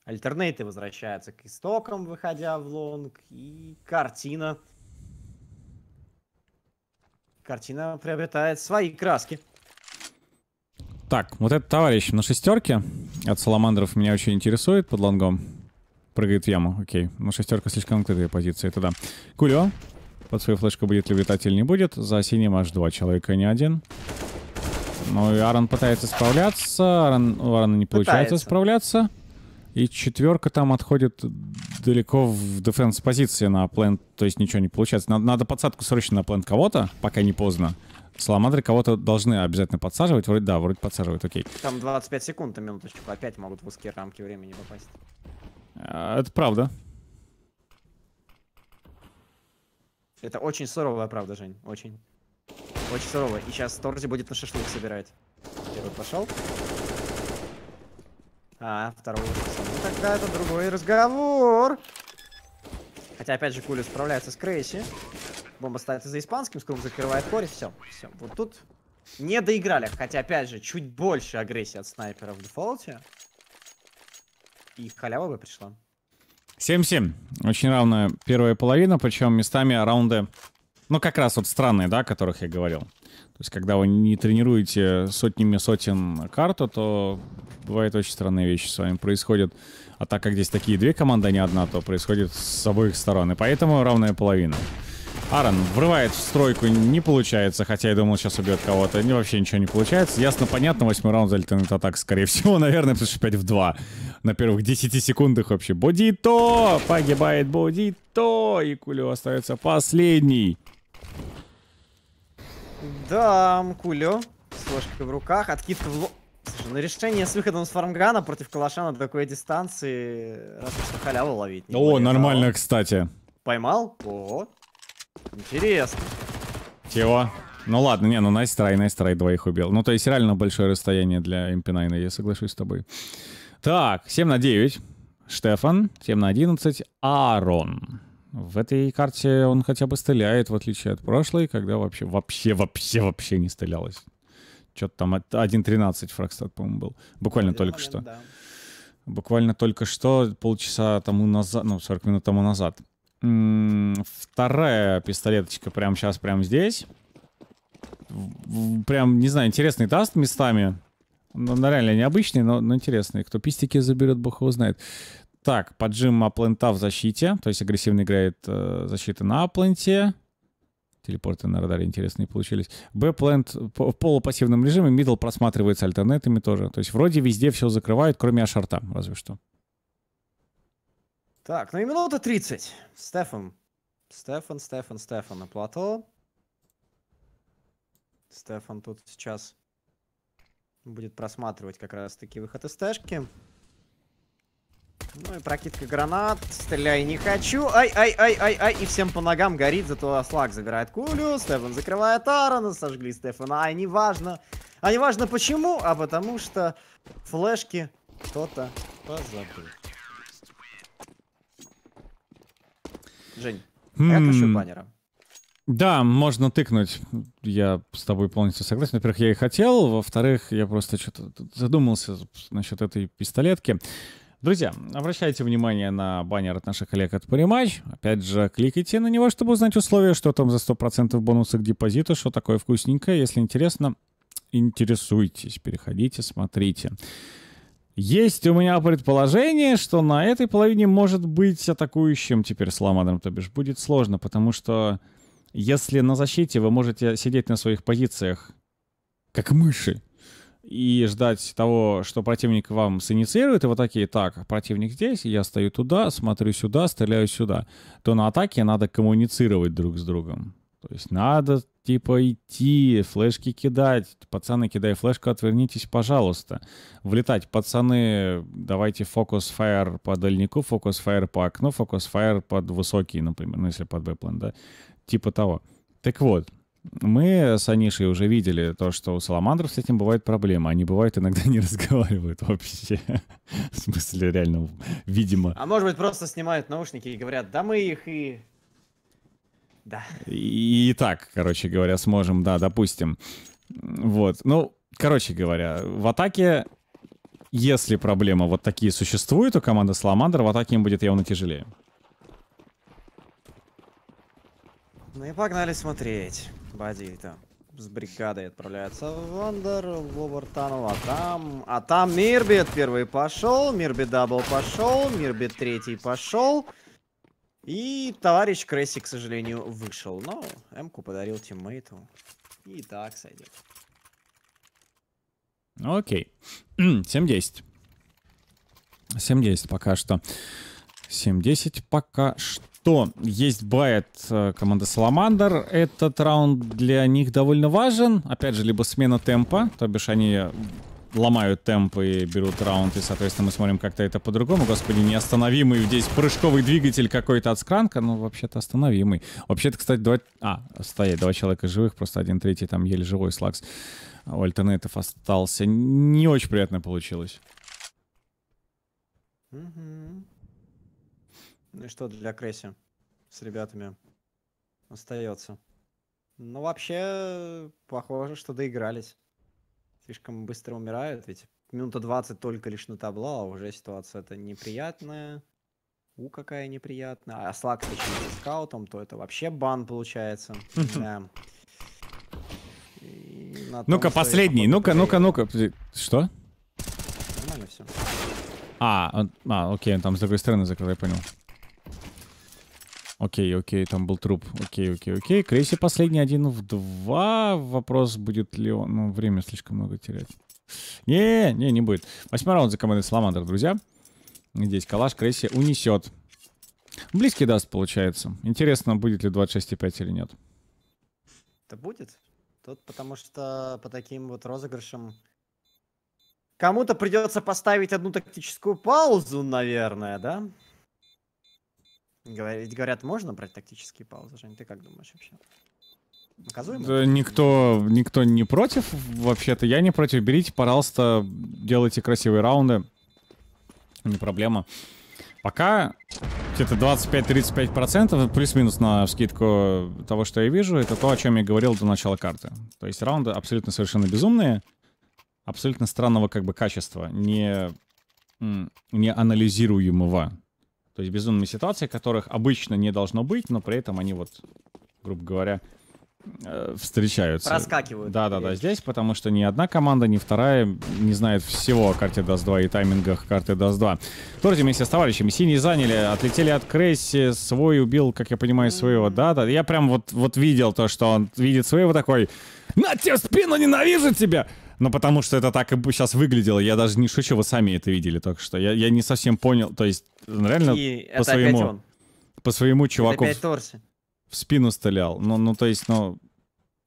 Альтернейты возвращаются к истокам, выходя в лонг. И картина. Картина приобретает свои краски. Так, вот этот товарищ на шестерке от Саламандров меня очень интересует под лонгом. Прыгает в яму, окей. Ну, шестерка слишком открытая позиция, это да. Кулё. Под свою флешку будет ли улетать или не будет. За синим аж два человека, не один. Ну и Аарон пытается справляться. Аарон, у Аарона не получается пытается. справляться. И четверка там отходит далеко в дефенс позиции на плент, то есть ничего не получается. Надо, надо подсадку срочно на плент кого-то, пока не поздно. Саламандры кого-то должны обязательно подсаживать. Вроде да, вроде подсаживают, окей. Там 25 секунд на минуточку, опять могут в узкие рамки времени попасть. А, это правда. Это очень суровая правда, Жень. Очень. Очень суровая. И сейчас Торзи будет на шашлык собирать. Первый пошел. А, второй. пошел. Ну тогда это другой разговор. Хотя, опять же, Кули справляется с Крейси. Бомба ставится за испанским, Скрум закрывает кори, Все, все. Вот тут не доиграли. Хотя, опять же, чуть больше агрессии от снайпера в дефолте. И халява бы пришла. 7-7. Очень равная первая половина, причем местами раунды, ну, как раз вот странные, да, о которых я говорил. То есть, когда вы не тренируете сотнями сотен карту, то бывают очень странные вещи с вами происходят. А так как здесь такие две команды, а не одна, то происходит с обоих сторон. И поэтому равная половина. Аарон врывает в стройку, не получается, хотя я думал, сейчас убьет кого-то. Не, вообще ничего не получается. Ясно, понятно, восьмой раунд за Альтернет Атак, скорее всего, наверное, потому что 5 в 2 на первых 10 секундах вообще. Бодито! Погибает Бодито! И Кулио остается последний. Да, Кулио с ложкой в руках, откидка в лоб. Слушай, ну решение с выходом с фармгана против калаша на такой дистанции, раз уж халяву ловить. О, полезал. нормально, кстати. Поймал? О, интересно. Чего? Ну ладно, не, ну найстрай, nice найстрай двоих убил. Ну то есть реально большое расстояние для MP9, я соглашусь с тобой. Так, 7 на 9. Штефан, 7 на 11. Аарон. В этой карте он хотя бы стреляет, в отличие от прошлой, когда вообще, вообще, вообще, вообще не стрелялось. Что-то там 1.13 фрагстат, по-моему, был. Буквально только момент, что. Да. Буквально только что, полчаса тому назад, ну, 40 минут тому назад. Вторая пистолеточка прямо сейчас, прямо здесь. Прям, не знаю, интересный даст местами. Ну, на реально необычный, но, но интересный. Кто пистики заберет, бог его знает. Так, поджим аплента в защите. То есть агрессивно играет э, защита на апленте. Телепорты на радаре интересные получились. Б-плент в полупассивном режиме. Мидл просматривается альтернативами тоже. То есть вроде везде все закрывают, кроме ашарта, разве что. Так, ну и минута 30. Стефан. Стефан, Стефан, Стефан на плато. Стефан тут сейчас Будет просматривать как раз-таки выход из тэшки. Ну и прокидка гранат. Стреляй не хочу. Ай-ай-ай-ай-ай. И всем по ногам горит, зато Слаг забирает кулю. Стефан закрывает арона. Сожгли Стефана. Ай, неважно. А неважно почему, а потому что флешки кто-то позабыл. Жень, я кашу баннера. Да, можно тыкнуть. Я с тобой полностью согласен. Во-первых, я и хотел. Во-вторых, я просто что-то задумался насчет этой пистолетки. Друзья, обращайте внимание на баннер от наших коллег от Париматч. Опять же, кликайте на него, чтобы узнать условия, что там за 100% бонуса к депозиту, что такое вкусненькое. Если интересно, интересуйтесь, переходите, смотрите. Есть у меня предположение, что на этой половине может быть атакующим теперь с Ламадом, то бишь будет сложно, потому что если на защите вы можете сидеть на своих позициях, как мыши, и ждать того, что противник вам синициирует, и вот такие, так, противник здесь, я стою туда, смотрю сюда, стреляю сюда, то на атаке надо коммуницировать друг с другом. То есть надо, типа, идти, флешки кидать. Пацаны, кидай флешку, отвернитесь, пожалуйста. Влетать. Пацаны, давайте фокус-фаер по дальнику, фокус-фаер по окну, фокус-фаер под высокий, например, ну, если под бэплен, да. Типа того. Так вот, мы с Анишей уже видели то, что у саламандров с этим бывает проблема. Они бывают иногда не разговаривают вообще. В смысле, реально, видимо. А может быть, просто снимают наушники и говорят, да мы их и... Да. И, и так, короче говоря, сможем, да, допустим. Вот. Ну, короче говоря, в атаке, если проблема вот такие существуют у команды Саламандр, в атаке им будет явно тяжелее. Ну и погнали смотреть. Бадильта с бригадой отправляется в Андер, в Лобертану, а там... А там Мирбит первый пошел, Мирбит дабл пошел, Мирбит третий пошел. И товарищ Кресси, к сожалению, вышел. Но Эмку подарил тиммейту. И так сойдет. Окей. 7-10. 7-10 пока что. 7-10 пока что что есть бай от э, команды Саламандр. Этот раунд для них довольно важен. Опять же, либо смена темпа, то бишь они ломают темп и берут раунд, и, соответственно, мы смотрим как-то это по-другому. Господи, неостановимый здесь прыжковый двигатель какой-то от скранка, ну, вообще-то остановимый. Вообще-то, кстати, два... А, стоять, два человека живых, просто один третий там еле живой слакс у альтернатив остался. Не очень приятно получилось. Mm-hmm. Ну и что для Кресси с ребятами остается? Ну, вообще, похоже, что доигрались. Слишком быстро умирают, ведь минута 20 только лишь на табло, а уже ситуация-то неприятная. У какая неприятная. А с Лактычем скаутом, то это вообще бан получается. Ну-ка, последний. Ну-ка, ну-ка, ну-ка. Что? Нормально все. А, а, окей, он там с другой стороны закрыл, я понял. Окей, окей, там был труп. Окей, окей, окей. Крейси последний один в два. Вопрос, будет ли он... Ну, время слишком много терять. Не, не, не будет. Восьмой раунд за командой Саламандр, друзья. Здесь калаш Крейси унесет. Близкий даст, получается. Интересно, будет ли 26,5 или нет. Да будет. Тут потому что по таким вот розыгрышам... Кому-то придется поставить одну тактическую паузу, наверное, да? Ведь говорят, можно брать тактические паузы, Жень, ты как думаешь вообще? Наказуемо? Да, никто, никто не против, вообще-то я не против. Берите, пожалуйста, делайте красивые раунды. Не проблема. Пока где-то 25-35%, процентов плюс-минус на скидку того, что я вижу, это то, о чем я говорил до начала карты. То есть раунды абсолютно совершенно безумные, абсолютно странного как бы качества, не, не анализируемого. То есть безумные ситуации, которых обычно не должно быть, но при этом они вот, грубо говоря, э, встречаются. Проскакивают. Да-да-да, здесь, потому что ни одна команда, ни вторая не знает всего о карте DAS 2 и таймингах карты DAS 2. Тоже вместе с товарищами. Синие заняли, отлетели от Крейси, свой убил, как я понимаю, своего. Да-да, я прям вот, вот видел то, что он видит своего такой «На тебе спину, ненавижу тебя!» Ну, потому что это так и сейчас выглядело. Я даже не шучу, вы сами это видели только что. Я, я не совсем понял. То есть, реально, и по своему... По своему чуваку в, в спину стрелял. Ну, ну, то есть, ну...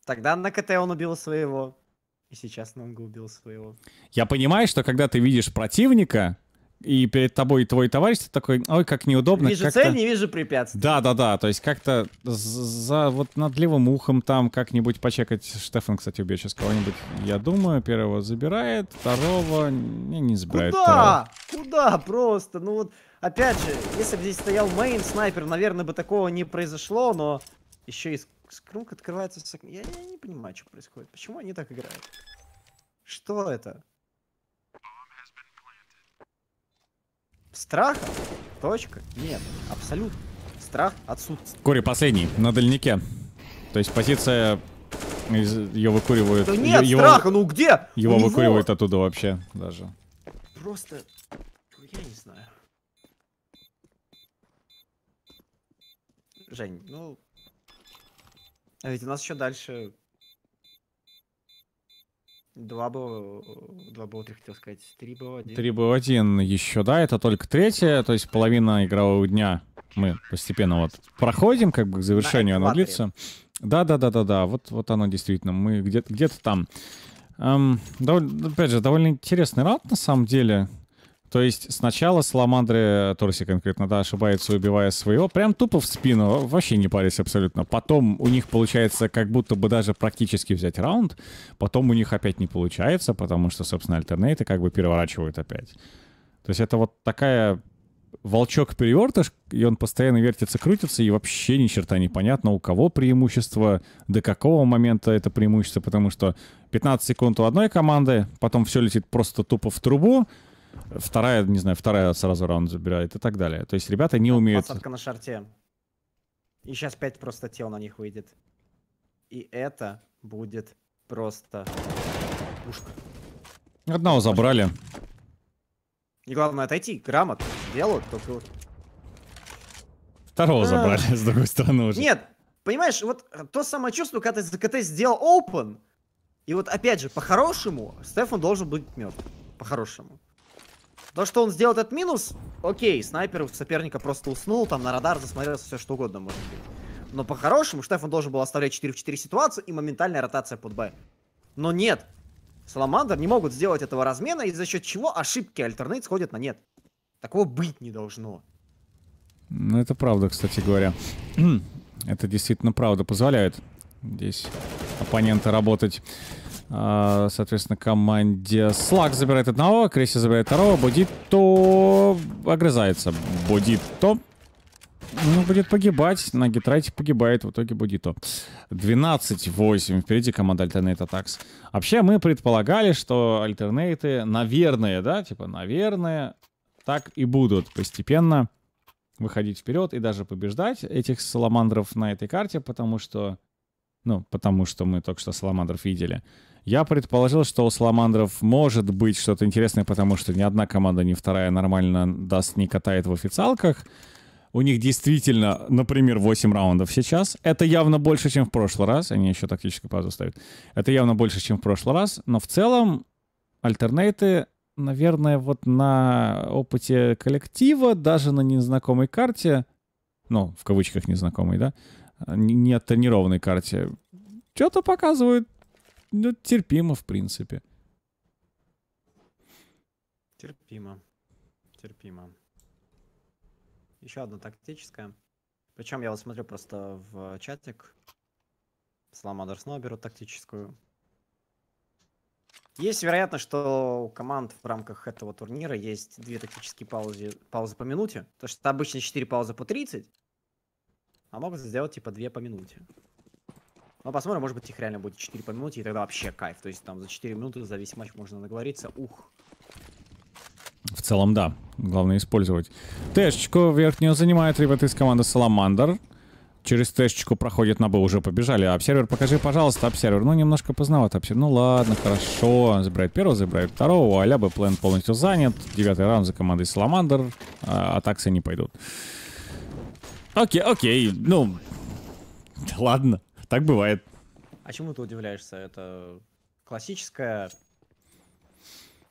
Тогда на КТ он убил своего. И сейчас Нонга убил своего. Я понимаю, что когда ты видишь противника, и перед тобой и твой товарищ ты такой, ой, как неудобно. Вижу как цель, не вижу препятствий. Да, да, да. То есть как-то за вот над левым ухом там как-нибудь почекать. Штефан, кстати, убьет сейчас кого-нибудь. Я думаю, первого забирает, второго не, не забирает. Куда? Второго. Куда? Просто, ну вот. Опять же, если бы здесь стоял мейн снайпер, наверное, бы такого не произошло, но еще и скрумка открывается Я, я не понимаю, что происходит. Почему они так играют? Что это? Страха? Точка? Нет, абсолютно. Страх отсутствует. Кори последний, на дальнике. То есть позиция... Ее выкуривают. Да нет, его, страха, ну где? Его него... Ну выкуривают оттуда вообще даже. Просто... Ну, я не знаю. Жень, ну... А ведь у нас еще дальше Два было, э, два было, три хотел сказать, три было, один. Три было, один еще, да, это только третья, то есть половина игрового дня мы постепенно вот проходим, как бы к завершению да, оно длится. Да-да-да-да-да, вот, вот оно действительно, мы где-то где, -то, там. Эм, довольно, опять же, довольно интересный раунд на самом деле. То есть сначала Саламандры, э, Торси конкретно, да, ошибается, убивая своего, прям тупо в спину, вообще не парясь абсолютно. Потом у них получается как будто бы даже практически взять раунд, потом у них опять не получается, потому что, собственно, альтернейты как бы переворачивают опять. То есть это вот такая волчок-перевертыш, и он постоянно вертится, крутится, и вообще ни черта непонятно, у кого преимущество, до какого момента это преимущество, потому что 15 секунд у одной команды, потом все летит просто тупо в трубу, Вторая, не знаю, вторая сразу раунд забирает и так далее. То есть ребята не умеют... Посадка на шарте. И сейчас 5 просто тел на них выйдет. И это будет просто пушка. Одного забрали. И главное отойти грамотно. Делают только вот. Второго а... забрали, с другой стороны уже. Нет, понимаешь, вот то самое чувство, когда ты за КТ сделал open. И вот опять же, по-хорошему, Стефан должен быть мертв. По-хорошему. То, что он сделал этот минус, окей, снайпер у соперника просто уснул, там на радар засмотрелся, все что угодно может быть. Но по-хорошему Штефан должен был оставлять 4 в 4 ситуацию и моментальная ротация под Б. Но нет. Саламандр не могут сделать этого размена, и за счет чего ошибки альтернейт сходят на нет. Такого быть не должно. Ну, это правда, кстати говоря. это действительно правда позволяет здесь оппонента работать. А, соответственно, команде Слаг забирает одного, Криси забирает второго, Бодито огрызается. Бодито ну, будет погибать. На гитрайте погибает. В итоге Будито то. 12-8. Впереди команда Alternate Attacks. Вообще, мы предполагали, что альтернейты, наверное, да, типа, наверное, так и будут постепенно выходить вперед и даже побеждать этих саламандров на этой карте, потому что ну, потому что мы только что Саламандров видели. Я предположил, что у Саламандров может быть что-то интересное, потому что ни одна команда, ни вторая нормально даст, не катает в официалках. У них действительно, например, 8 раундов сейчас. Это явно больше, чем в прошлый раз. Они еще тактическую паузу ставят. Это явно больше, чем в прошлый раз. Но в целом альтернейты, наверное, вот на опыте коллектива, даже на незнакомой карте, ну, в кавычках незнакомой, да, Э, не оттренированной карте. Что-то показывают ну, терпимо, в принципе. Терпимо. Терпимо. Еще одна тактическая. Причем я вот смотрю просто в чатик. Саламандр снова беру тактическую. Есть вероятность, что у команд в рамках этого турнира есть две тактические паузы, паузы по минуте. То что обычно 4 паузы по 30, а могут сделать типа 2 по минуте. Ну, посмотрим, может быть, их реально будет 4 по минуте, и тогда вообще кайф. То есть там за 4 минуты за весь матч можно наговориться. Ух. В целом, да. Главное использовать. Тэшечку верхнюю занимает ребята из команды Саламандр. Через тэшечку проходит на Б, уже побежали. Обсервер, покажи, пожалуйста, обсервер. Ну, немножко поздновато обсервер. Ну, ладно, хорошо. Забирает первого, забирает второго. Аля бы план полностью занят. Девятый раунд за командой Саламандр. А, атаксы не пойдут. Окей, окей, ну... Ладно, так бывает. А чему ты удивляешься? Это классическая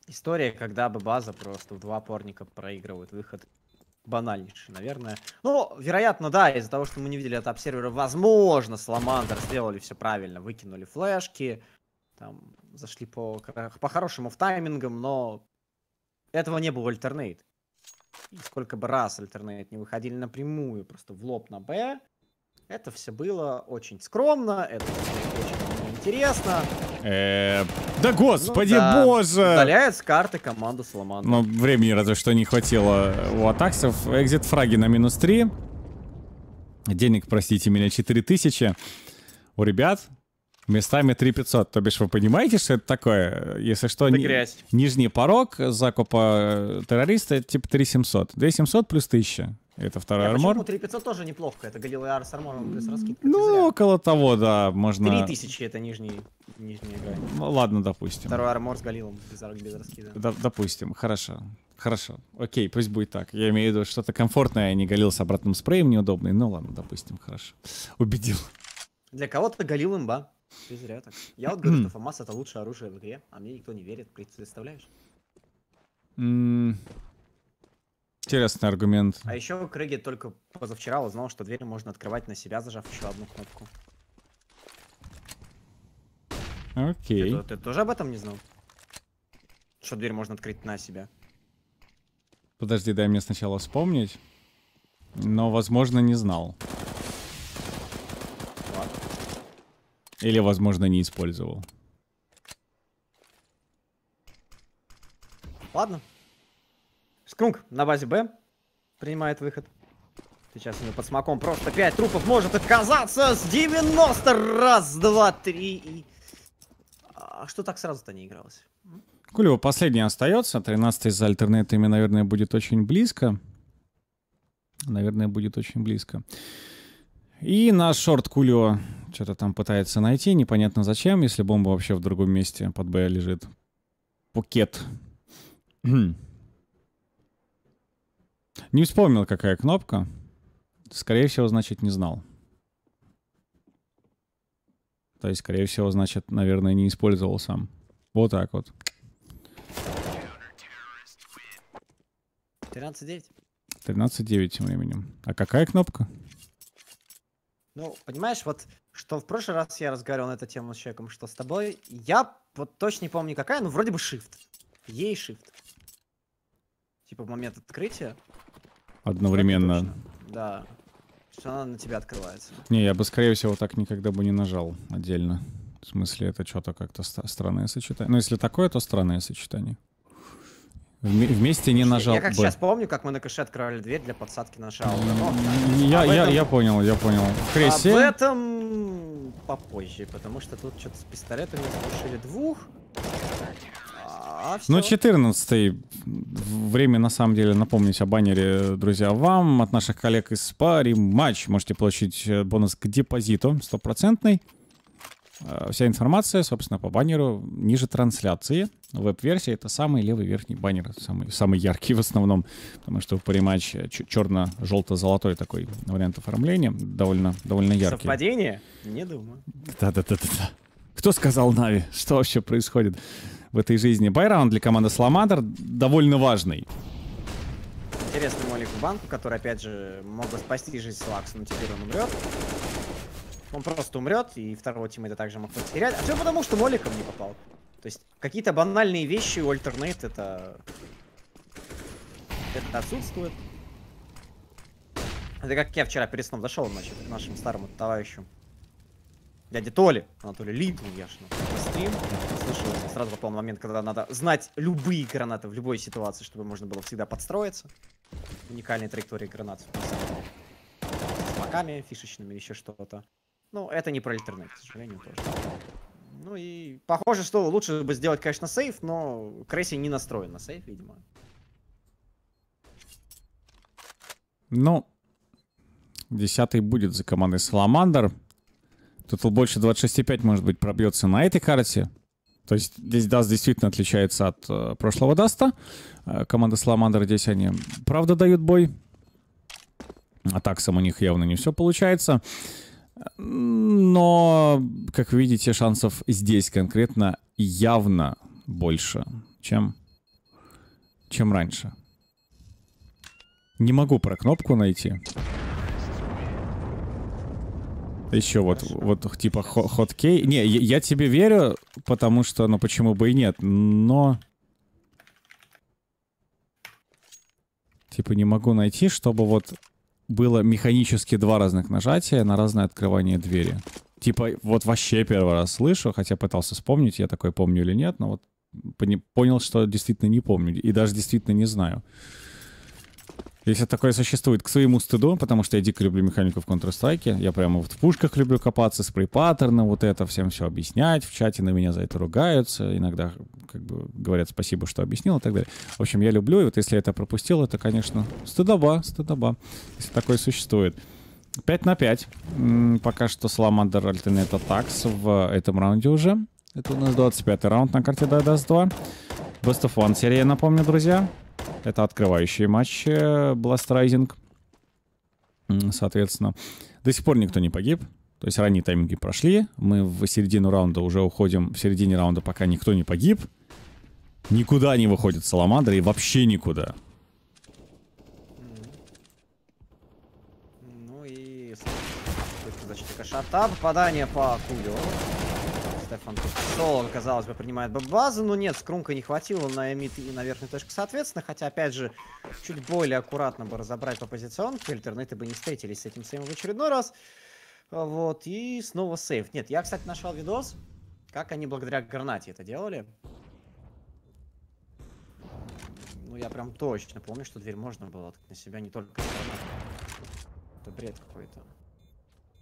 история, когда бы база просто в два порника проигрывает выход. Банальнейший, наверное. Ну, вероятно, да, из-за того, что мы не видели от сервера, возможно, Саламандр сделали все правильно, выкинули флешки, там, зашли по, по хорошему в таймингам, но этого не было в Alternate. И сколько бы раз альтернейт не выходили напрямую, просто в лоб на Б, это все было очень скромно, это очень интересно. Э, да господи, ну, да. боже! Удаляет с карты команду Саламандра. Ну времени разве что не хватило у атаксов. Экзит фраги на минус 3. Денег, простите меня, 4000. У ребят Местами 3500. То бишь вы понимаете, что это такое? Если что, ни... нижний порог закупа э, террориста типа 3700. 2700 плюс 1000. Это второй армор. Почему 3500 тоже неплохо. Это Галилей Ар с армором плюс раскидка. Ну, около того, да, можно... 3000 это нижний, нижний. грань. Ну, ладно, допустим. Второй армор с Галилом без, без раскида. Д допустим, хорошо. Хорошо, окей, пусть будет так. Я имею в виду что-то комфортное, а не Галил с обратным спреем неудобный. Ну ладно, допустим, хорошо. Убедил. Для кого-то Галил имба. Ты зря так. Я вот говорю, что ФАМАС это лучшее оружие в игре, а мне никто не верит, представляешь? М, Интересный аргумент. А еще Крыги только позавчера узнал, что дверь можно открывать на себя, зажав еще одну кнопку. Окей. то- ты тоже об этом не знал? Что дверь можно открыть на себя? Подожди, дай мне сначала вспомнить. Но, возможно, не знал. Или, возможно, не использовал. Ладно. Скрунг на базе Б принимает выход. Сейчас у под смоком просто 5 трупов может отказаться с 90. Раз, два, три и... А что так сразу-то не игралось? Кулева последний остается. 13 за альтернативами, наверное, будет очень близко. Наверное, будет очень близко. И наш шорт Кулио что-то там пытается найти, непонятно зачем, если бомба вообще в другом месте под Б лежит. Пукет. Не вспомнил, какая кнопка. Скорее всего, значит, не знал. То есть, скорее всего, значит, наверное, не использовал сам. Вот так вот. 13-9. тем временем. А какая кнопка? Ну, понимаешь, вот что в прошлый раз я разговаривал на эту тему с человеком, что с тобой. Я вот точно не помню какая, но вроде бы shift. Ей shift. Типа в момент открытия. Одновременно. Да. Что она на тебя открывается. Не, я бы, скорее всего, так никогда бы не нажал отдельно. В смысле, это что-то как-то странное сочетание. Ну, если такое, то странное сочетание. Вместе не нажал. Я как сейчас помню, как мы на кэше открывали дверь для подсадки нашего аура. Я, я, этом... я понял, я понял. Крессе. Об этом попозже, потому что тут что-то с пистолетами слушали двух. А, а ну, 14 время, на самом деле, напомнить о баннере, друзья, вам, от наших коллег из Пари, матч. Можете получить э, бонус к депозиту, стопроцентный. Э, вся информация, собственно, по баннеру ниже трансляции. Веб-версия — это самый левый верхний баннер, самый, самый яркий в основном, потому что при матче э, черно-желто-золотой такой вариант оформления довольно, довольно яркий. Совпадение? Не думаю. Да-да-да-да. да Кто сказал Нави? Что вообще происходит в этой жизни? Байраунд для команды Сламандр довольно важный интересный молик в банку, который, опять же, мог бы спасти жизнь Слаксу, но теперь он умрет он просто умрет, и второго тиммейта также мог потерять. А все потому, что моликом не попал. То есть какие-то банальные вещи у альтернейт это... Это отсутствует. Это как я вчера перед сном зашел значит, к нашему старому товарищу. Дяде Толи. Анатолий Лидл, я же стрим. Слышал, сразу попал на момент, когда надо знать любые гранаты в любой ситуации, чтобы можно было всегда подстроиться. Уникальные траектории гранат. С маками фишечными, еще что-то. Ну, это не про интернет, к сожалению, тоже. Ну и похоже, что лучше бы сделать, конечно, сейф, но Крейси не настроен на сейф, видимо. Ну, десятый будет за командой Саламандр. Тут больше 26.5, может быть, пробьется на этой карте. То есть здесь Даст действительно отличается от э, прошлого Даста. Э, команда Саламандра здесь они, правда, дают бой. а Атаксам у них явно не все получается. Но, как видите, шансов здесь конкретно явно больше, чем, чем раньше. Не могу про кнопку найти. Еще вот, вот типа хоткей. Не, я, я тебе верю, потому что, ну почему бы и нет, но... Типа не могу найти, чтобы вот было механически два разных нажатия на разное открывание двери. Типа, вот вообще первый раз слышу, хотя пытался вспомнить, я такое помню или нет, но вот понял, что действительно не помню. И даже действительно не знаю. Если такое существует, к своему стыду, потому что я дико люблю механику в Counter-Strike, я прямо вот в пушках люблю копаться, спрей-паттерны, вот это, всем все объяснять, в чате на меня за это ругаются, иногда как бы говорят спасибо, что объяснил и так далее. В общем, я люблю, и вот если я это пропустил, это, конечно, стыдоба, стыдоба, если такое существует. 5 на 5. Пока что Salamander Alternate Attacks в этом раунде уже. Это у нас 25-й раунд на карте Дайдас 2. Best of One серия, напомню, друзья. Это открывающий матч э, Blast Rising. Соответственно, до сих пор никто не погиб. То есть ранние тайминги прошли. Мы в середину раунда уже уходим. В середине раунда пока никто не погиб. Никуда не выходит Саламандра и вообще никуда. Ну и... Защита Кашата. Попадание по Кулеву. Стефан тут соло, казалось бы, принимает базу, но нет, скрумка не хватило на эмит и на верхнюю точку, соответственно, хотя, опять же, чуть более аккуратно бы разобрать по позиционке, альтернаты бы не встретились с этим сейвом в очередной раз, вот, и снова сейв. Нет, я, кстати, нашел видос, как они благодаря гранате это делали. Ну, я прям точно помню, что дверь можно было на себя, не только... Это бред какой-то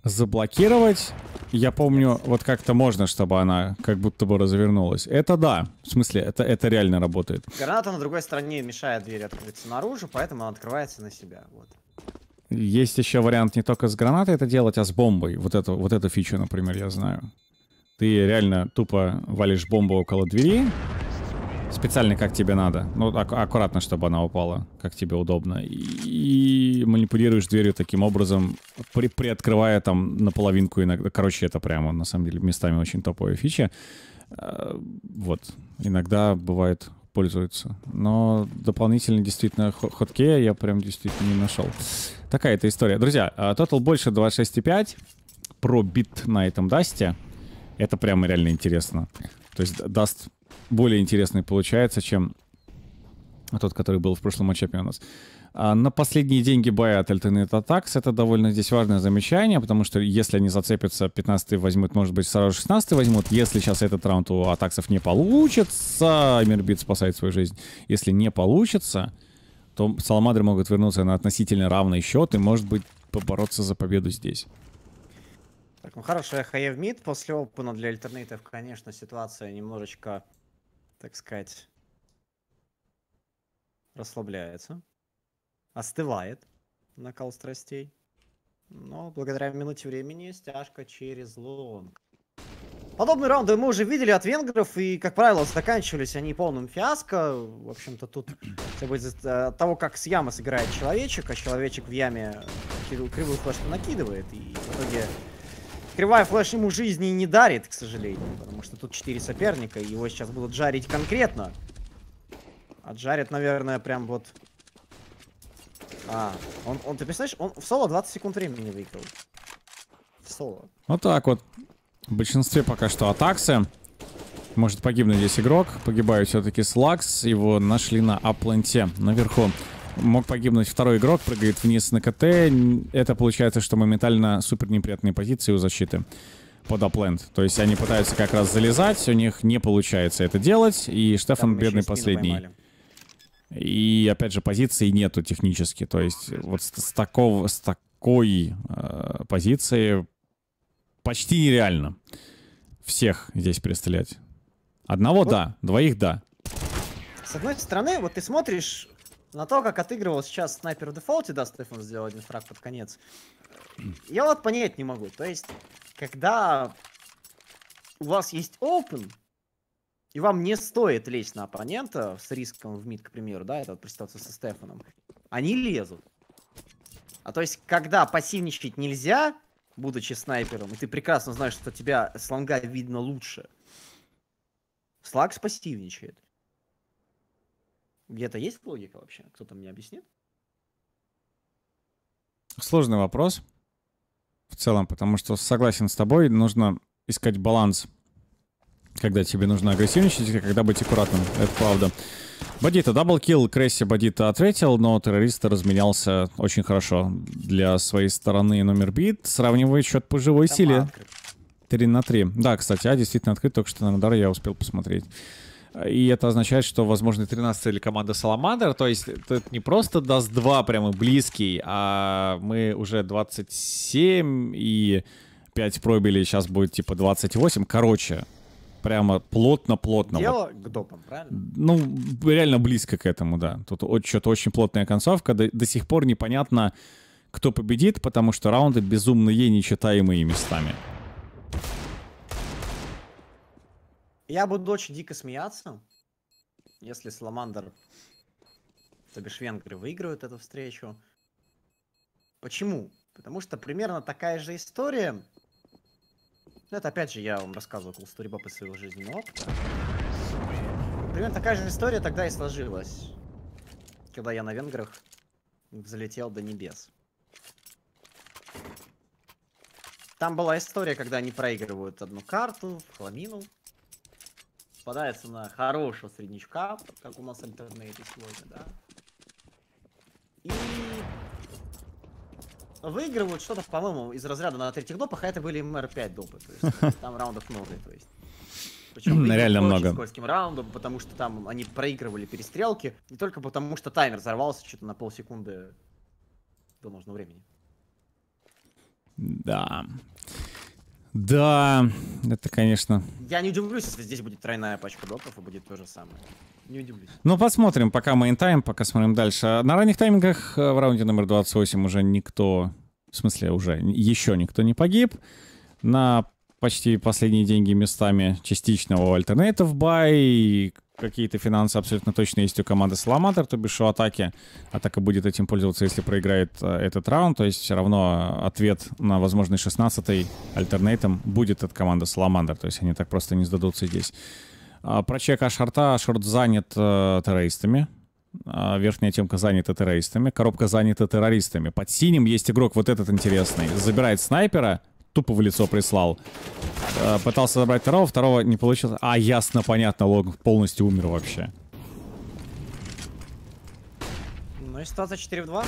заблокировать. Я помню, вот как-то можно, чтобы она как будто бы развернулась. Это да. В смысле, это, это реально работает. Граната на другой стороне мешает дверь открыться наружу, поэтому она открывается на себя. Вот. Есть еще вариант не только с гранатой это делать, а с бомбой. Вот, это, вот эту фичу, например, я знаю. Ты реально тупо валишь бомбу около двери, специально как тебе надо. Ну, ак- аккуратно, чтобы она упала, как тебе удобно. И, и манипулируешь дверью таким образом, при- приоткрывая там наполовинку иногда. Короче, это прямо, на самом деле, местами очень топовая фича. А, вот. Иногда бывает пользуются. Но дополнительно действительно хоткея я прям действительно не нашел. Такая эта история. Друзья, а, Total больше 26,5 про бит на этом дасте. Это прямо реально интересно. То есть даст более интересный получается, чем тот, который был в прошлом матчапе у нас. А на последние деньги боя от Alternate Attacks это довольно здесь важное замечание, потому что если они зацепятся, 15 возьмут, может быть, сразу 16 возьмут. Если сейчас этот раунд у Атаксов не получится, Мирбит спасает свою жизнь. Если не получится, то Саламадры могут вернуться на относительно равный счет и, может быть, побороться за победу здесь. Так, ну хорошо, я в мид. После опена для альтернатив, конечно, ситуация немножечко так сказать, расслабляется, остывает накал страстей. Но благодаря минуте времени стяжка через лонг. Подобные раунды мы уже видели от венгров, и, как правило, заканчивались они полным фиаско. В общем-то, тут от того, как с ямы сыграет человечек, а человечек в яме кривую флешку накидывает, и в итоге Кривая флэш ему жизни не дарит, к сожалению. Потому что тут 4 соперника, и его сейчас будут жарить конкретно. Отжарят, а наверное, прям вот... А, он, он, ты представляешь, он в соло 20 секунд времени выиграл. В соло. Вот так вот. В большинстве пока что атаксы. Может погибнуть здесь игрок. Погибают все-таки Слакс. Его нашли на апланте наверху мог погибнуть второй игрок, прыгает вниз на КТ. Это получается, что моментально супер неприятные позиции у защиты под аплент. То есть они пытаются как раз залезать, у них не получается это делать, и Штефан бедный последний. Поймали. И опять же, позиции нету технически. То есть вот с, с, такого, с такой э, позиции почти нереально всех здесь перестрелять. Одного вот. да, двоих да. С одной стороны, вот ты смотришь, на то, как отыгрывал сейчас снайпер в дефолте, да, Стефан сделал один фраг под конец, я вот понять не могу. То есть, когда у вас есть open, и вам не стоит лезть на оппонента с риском в мид, к примеру, да, это вот при со Стефаном, они лезут. А то есть, когда пассивничать нельзя, будучи снайпером, и ты прекрасно знаешь, что тебя с лонга видно лучше, Слаг спасивничает. Где-то есть логика вообще? Кто-то мне объяснит? Сложный вопрос в целом, потому что согласен с тобой, нужно искать баланс, когда тебе нужно агрессивничать, а когда быть аккуратным. Это правда. Бандита даблкил, Кресси Бандита ответил, но террорист разменялся очень хорошо для своей стороны номер бит, Сравниваю счет по живой Там силе. Открыт. 3 на 3. Да, кстати, а действительно открыт, только что на радар я успел посмотреть. И это означает, что, возможно, 13 или команда Саламандр. То есть это не просто даст 2 прямо близкий, а мы уже 27 и 5 пробили, сейчас будет типа 28. Короче, прямо плотно-плотно. Дело вот. к допам, правильно? Ну, реально близко к этому, да. Тут что-то очень плотная концовка. До, до сих пор непонятно, кто победит, потому что раунды безумно ей нечитаемые местами. Я буду очень дико смеяться, если Саламандр, то бишь венгры, выиграют эту встречу. Почему? Потому что примерно такая же история. Ну, это опять же я вам рассказывал Кулстурибаб из своего жизненного опыта. Примерно такая же история тогда и сложилась. Когда я на венграх взлетел до небес. Там была история, когда они проигрывают одну карту, в хламину попадается на хорошего среднячка, как у нас альтернейты сегодня, да. И выигрывают что-то, по-моему, из разряда на третьих допах, а это были МР-5 допы. То есть, там раундов много, то есть. Причем ну, реально много. скользким раундом, потому что там они проигрывали перестрелки, не только потому, что таймер взорвался что-то на полсекунды до нужного времени. Да. Да, это, конечно. Я не удивлюсь, если здесь будет тройная пачка доков и будет то же самое. Не удивлюсь. Ну, посмотрим, пока мы интайм, пока смотрим дальше. А на ранних таймингах э, в раунде номер 28 уже никто, в смысле уже, еще никто не погиб. На почти последние деньги местами частичного альтернейтов бай, какие-то финансы абсолютно точно есть у команды Саламандр, то бишь у атаки. Атака будет этим пользоваться, если проиграет э, этот раунд. То есть все равно ответ на возможный 16-й альтернейтом будет от команды Саламандр. То есть они так просто не сдадутся здесь. А, про Чека Шорта, Шорт занят э, террористами. А, верхняя темка занята террористами. Коробка занята террористами. Под синим есть игрок вот этот интересный. Забирает снайпера, тупо в лицо прислал. Э, пытался забрать второго, второго не получилось. А, ясно, понятно, Логан полностью умер вообще. Ну и ситуация 4 в 2.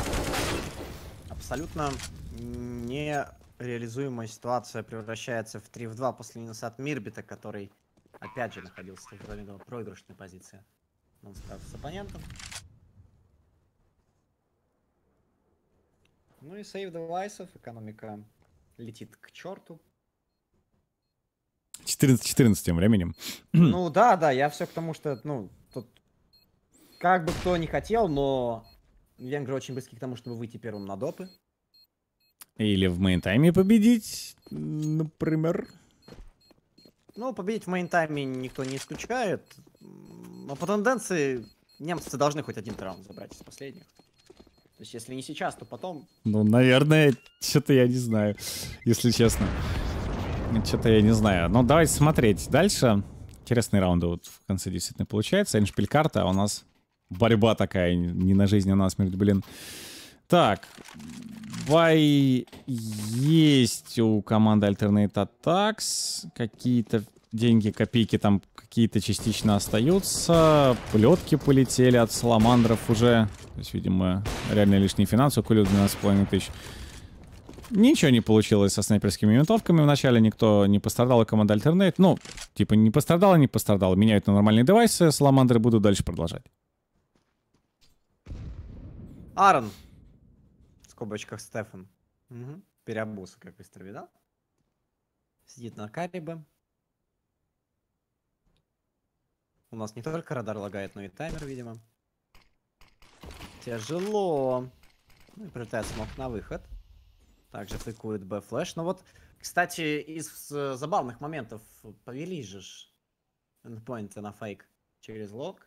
Абсолютно нереализуемая ситуация превращается в 3 в 2 после минуса от Мирбита, который опять же находился в довольно проигрышной позиции. Он справился с оппонентом. Ну и сейв девайсов, экономика летит к черту. 14-14 тем временем. Ну да, да, я все к тому, что, ну, тут как бы кто не хотел, но венгры очень близки к тому, чтобы выйти первым на допы. Или в мейнтайме победить, например. Ну, победить в мейнтайме никто не исключает. Но по тенденции немцы должны хоть один раунд забрать из последних. То есть, если не сейчас, то потом... Ну, наверное, что-то я не знаю, если честно. Ну, что-то я не знаю. Но ну, давайте смотреть дальше. Интересные раунды вот в конце действительно получается. Эндшпиль-карта, а у нас борьба такая, не на жизнь, а на смерть, блин. Так, бай есть у команды Alternate Attacks. Какие-то деньги, копейки там какие-то частично остаются. Плетки полетели от саламандров уже. То есть, видимо, реально лишние финансы укулил 12,5 тысяч. Ничего не получилось со снайперскими винтовками. Вначале никто не пострадал, и команда Альтернейт. Ну, типа, не пострадала, не пострадала. Меняют на нормальные девайсы, саламандры будут дальше продолжать. Аарон. В скобочках Стефан. Угу. Переобулся, как из травы, Сидит на карибе. У нас не только радар лагает, но и таймер, видимо. Тяжело. Ну и прилетает смог на выход. Также тыкует Б-флэш. Но вот, кстати, из забавных моментов повели же эндпоинты на фейк через лог.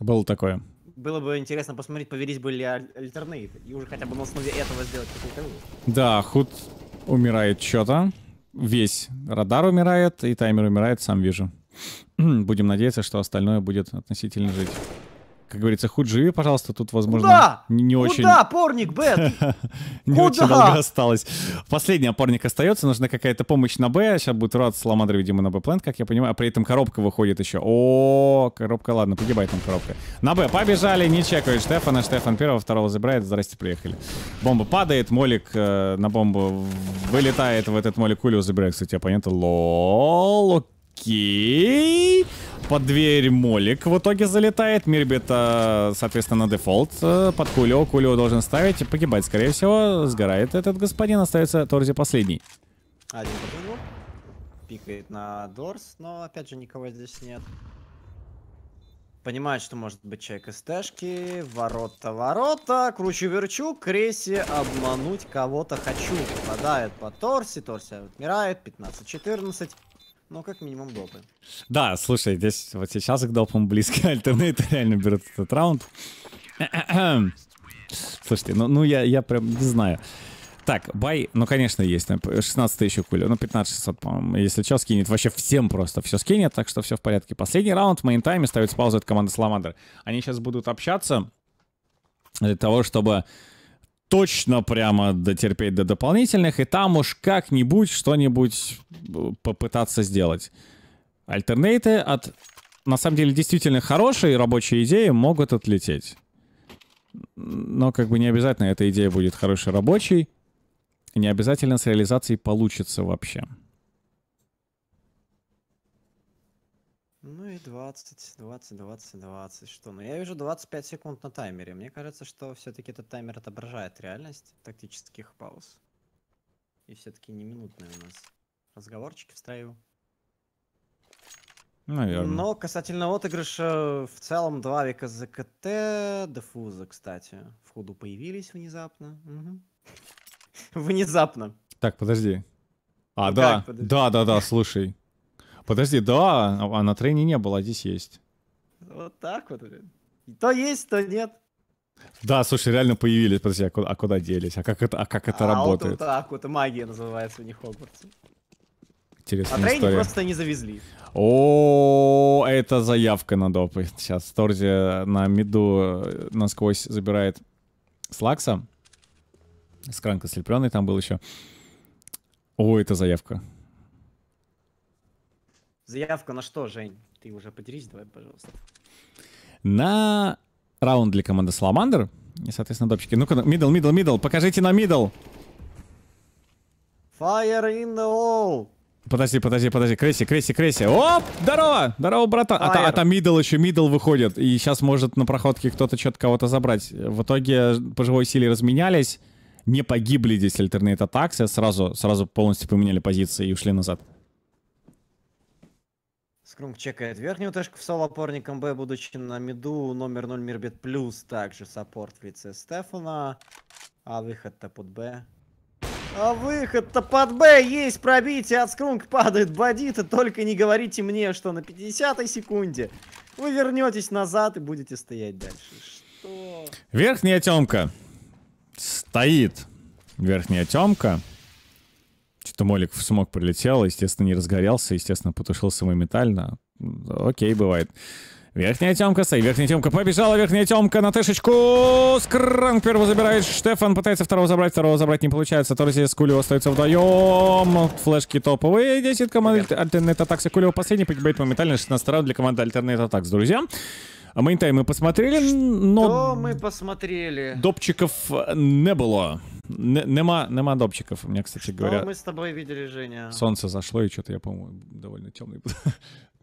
Было такое. Было бы интересно посмотреть, повелись бы ли альтерны. И уже хотя бы на основе этого сделать какой-то вывод. Да, худ умирает что-то. Весь радар умирает, и таймер умирает, сам вижу. Будем надеяться, что остальное будет относительно жить. Как говорится, хоть живи, пожалуйста, тут, возможно, Куда? не, очень... Куда, порник, Бет? Не очень долго осталось. Последний опорник остается, нужна какая-то помощь на Б. Сейчас будет рад Саламандр, видимо, на Б-плент, как я понимаю. А при этом коробка выходит еще. О, коробка, ладно, погибает там коробка. На Б побежали, не чекают Штефана. Штефан первого, второго забирает. Здрасте, приехали. Бомба падает, Молик э, на бомбу вылетает в этот Молик. Улио забирает, кстати, оппонента. Лол, Окей. Под дверь молик в итоге залетает. Мирбита, соответственно, на дефолт. Э, под кулю кулю должен ставить. и Погибать, скорее всего. Сгорает этот господин. Остается Торзи последний. Один подпрыгнул. Пикает на Дорс, но опять же никого здесь нет. Понимает, что может быть человек из тэшки. Ворота, ворота. Кручу верчу. Креси обмануть кого-то хочу. Попадает по Торси. Торси отмирает. 15-14. Ну как минимум допы. Да, слушай, здесь вот сейчас к допам близко. Альтернейты реально берут этот раунд. Слушайте, ну, ну я, я прям не знаю. Так, бай, ну, конечно, есть. 16 тысяч куля. Ну, 15 по-моему. Если что, скинет. Вообще всем просто все скинет, так что все в порядке. Последний раунд в мейнтайме ставит с паузы от команды Саламандр. Они сейчас будут общаться для того, чтобы точно прямо дотерпеть до дополнительных, и там уж как-нибудь что-нибудь э, попытаться сделать. Альтернейты от, на самом деле, действительно хорошей рабочей идеи могут отлететь. Но как бы не обязательно эта идея будет хорошей рабочей. Не обязательно с реализацией получится вообще. Ну и 20, 20, 20, 20. Что? Ну я вижу 25 секунд на таймере. Мне кажется, что все-таки этот таймер отображает реальность тактических пауз. И все-таки не минутные у нас разговорчики в Наверное. Но касательно отыгрыша, в целом два века ЗКТ, дефуза, кстати, в ходу появились внезапно. Угу. Внезапно. Так, подожди. А, ну да, как, подожди. да, да, да, слушай. Подожди, да, а на трейне не было, а здесь есть. Вот так вот, блин. То есть, то нет. Да, слушай, реально появились, подожди, а куда, а куда делись? А как это, а как это а работает? Вот, так вот, магия называется у них Хогвартс. Интересная а история. просто не завезли. О, это заявка на допы. Сейчас Торзи на миду э, насквозь забирает Слакса. Скранка слепленный там был еще. О, это заявка. Заявка на что, Жень? Ты уже поделись, давай, пожалуйста. На раунд для команды Саламандр. И, соответственно, допчики. Ну-ка, мидл, мидл, мидл. Покажите на мидл. Fire in the hole. Подожди, подожди, подожди. Кресси, Кресси, Кресси. Оп! Здорово! Здорово, братан. А, а там мидл еще, мидл выходит. И сейчас может на проходке кто-то что-то кого-то забрать. В итоге по живой силе разменялись. Не погибли здесь альтернейт атаксы. Сразу, сразу полностью поменяли позиции и ушли назад. Скрум чекает верхнюю тэшку в соло опорником Б, будучи на миду. Номер 0 мирбит плюс также саппорт в лице Стефана. А выход-то под Б. А выход-то под Б есть пробитие от Скрунг падает бандиты. Только не говорите мне, что на 50 секунде вы вернетесь назад и будете стоять дальше. Что? Верхняя темка. Стоит. Верхняя темка что молик в смог прилетел, естественно, не разгорелся, естественно, потушился моментально. Окей, бывает. Верхняя темка, сей, верхняя темка побежала, верхняя темка на тышечку. Скранг первого забирает, Штефан пытается второго забрать, второго забрать не получается. Торзи с Кулио остается вдвоем. Флешки топовые, 10 команд Альтернет Атакс и Кулио последний погибает моментально, 16 раунд для команды Альтернет Атакс, друзья. А Мейнтай мы посмотрели, но... Что мы посмотрели? Допчиков не было. Н- нема, нема допчиков мне кстати что говоря. мы с тобой видели, Женя? Солнце зашло, и что-то я, по-моему, довольно темный.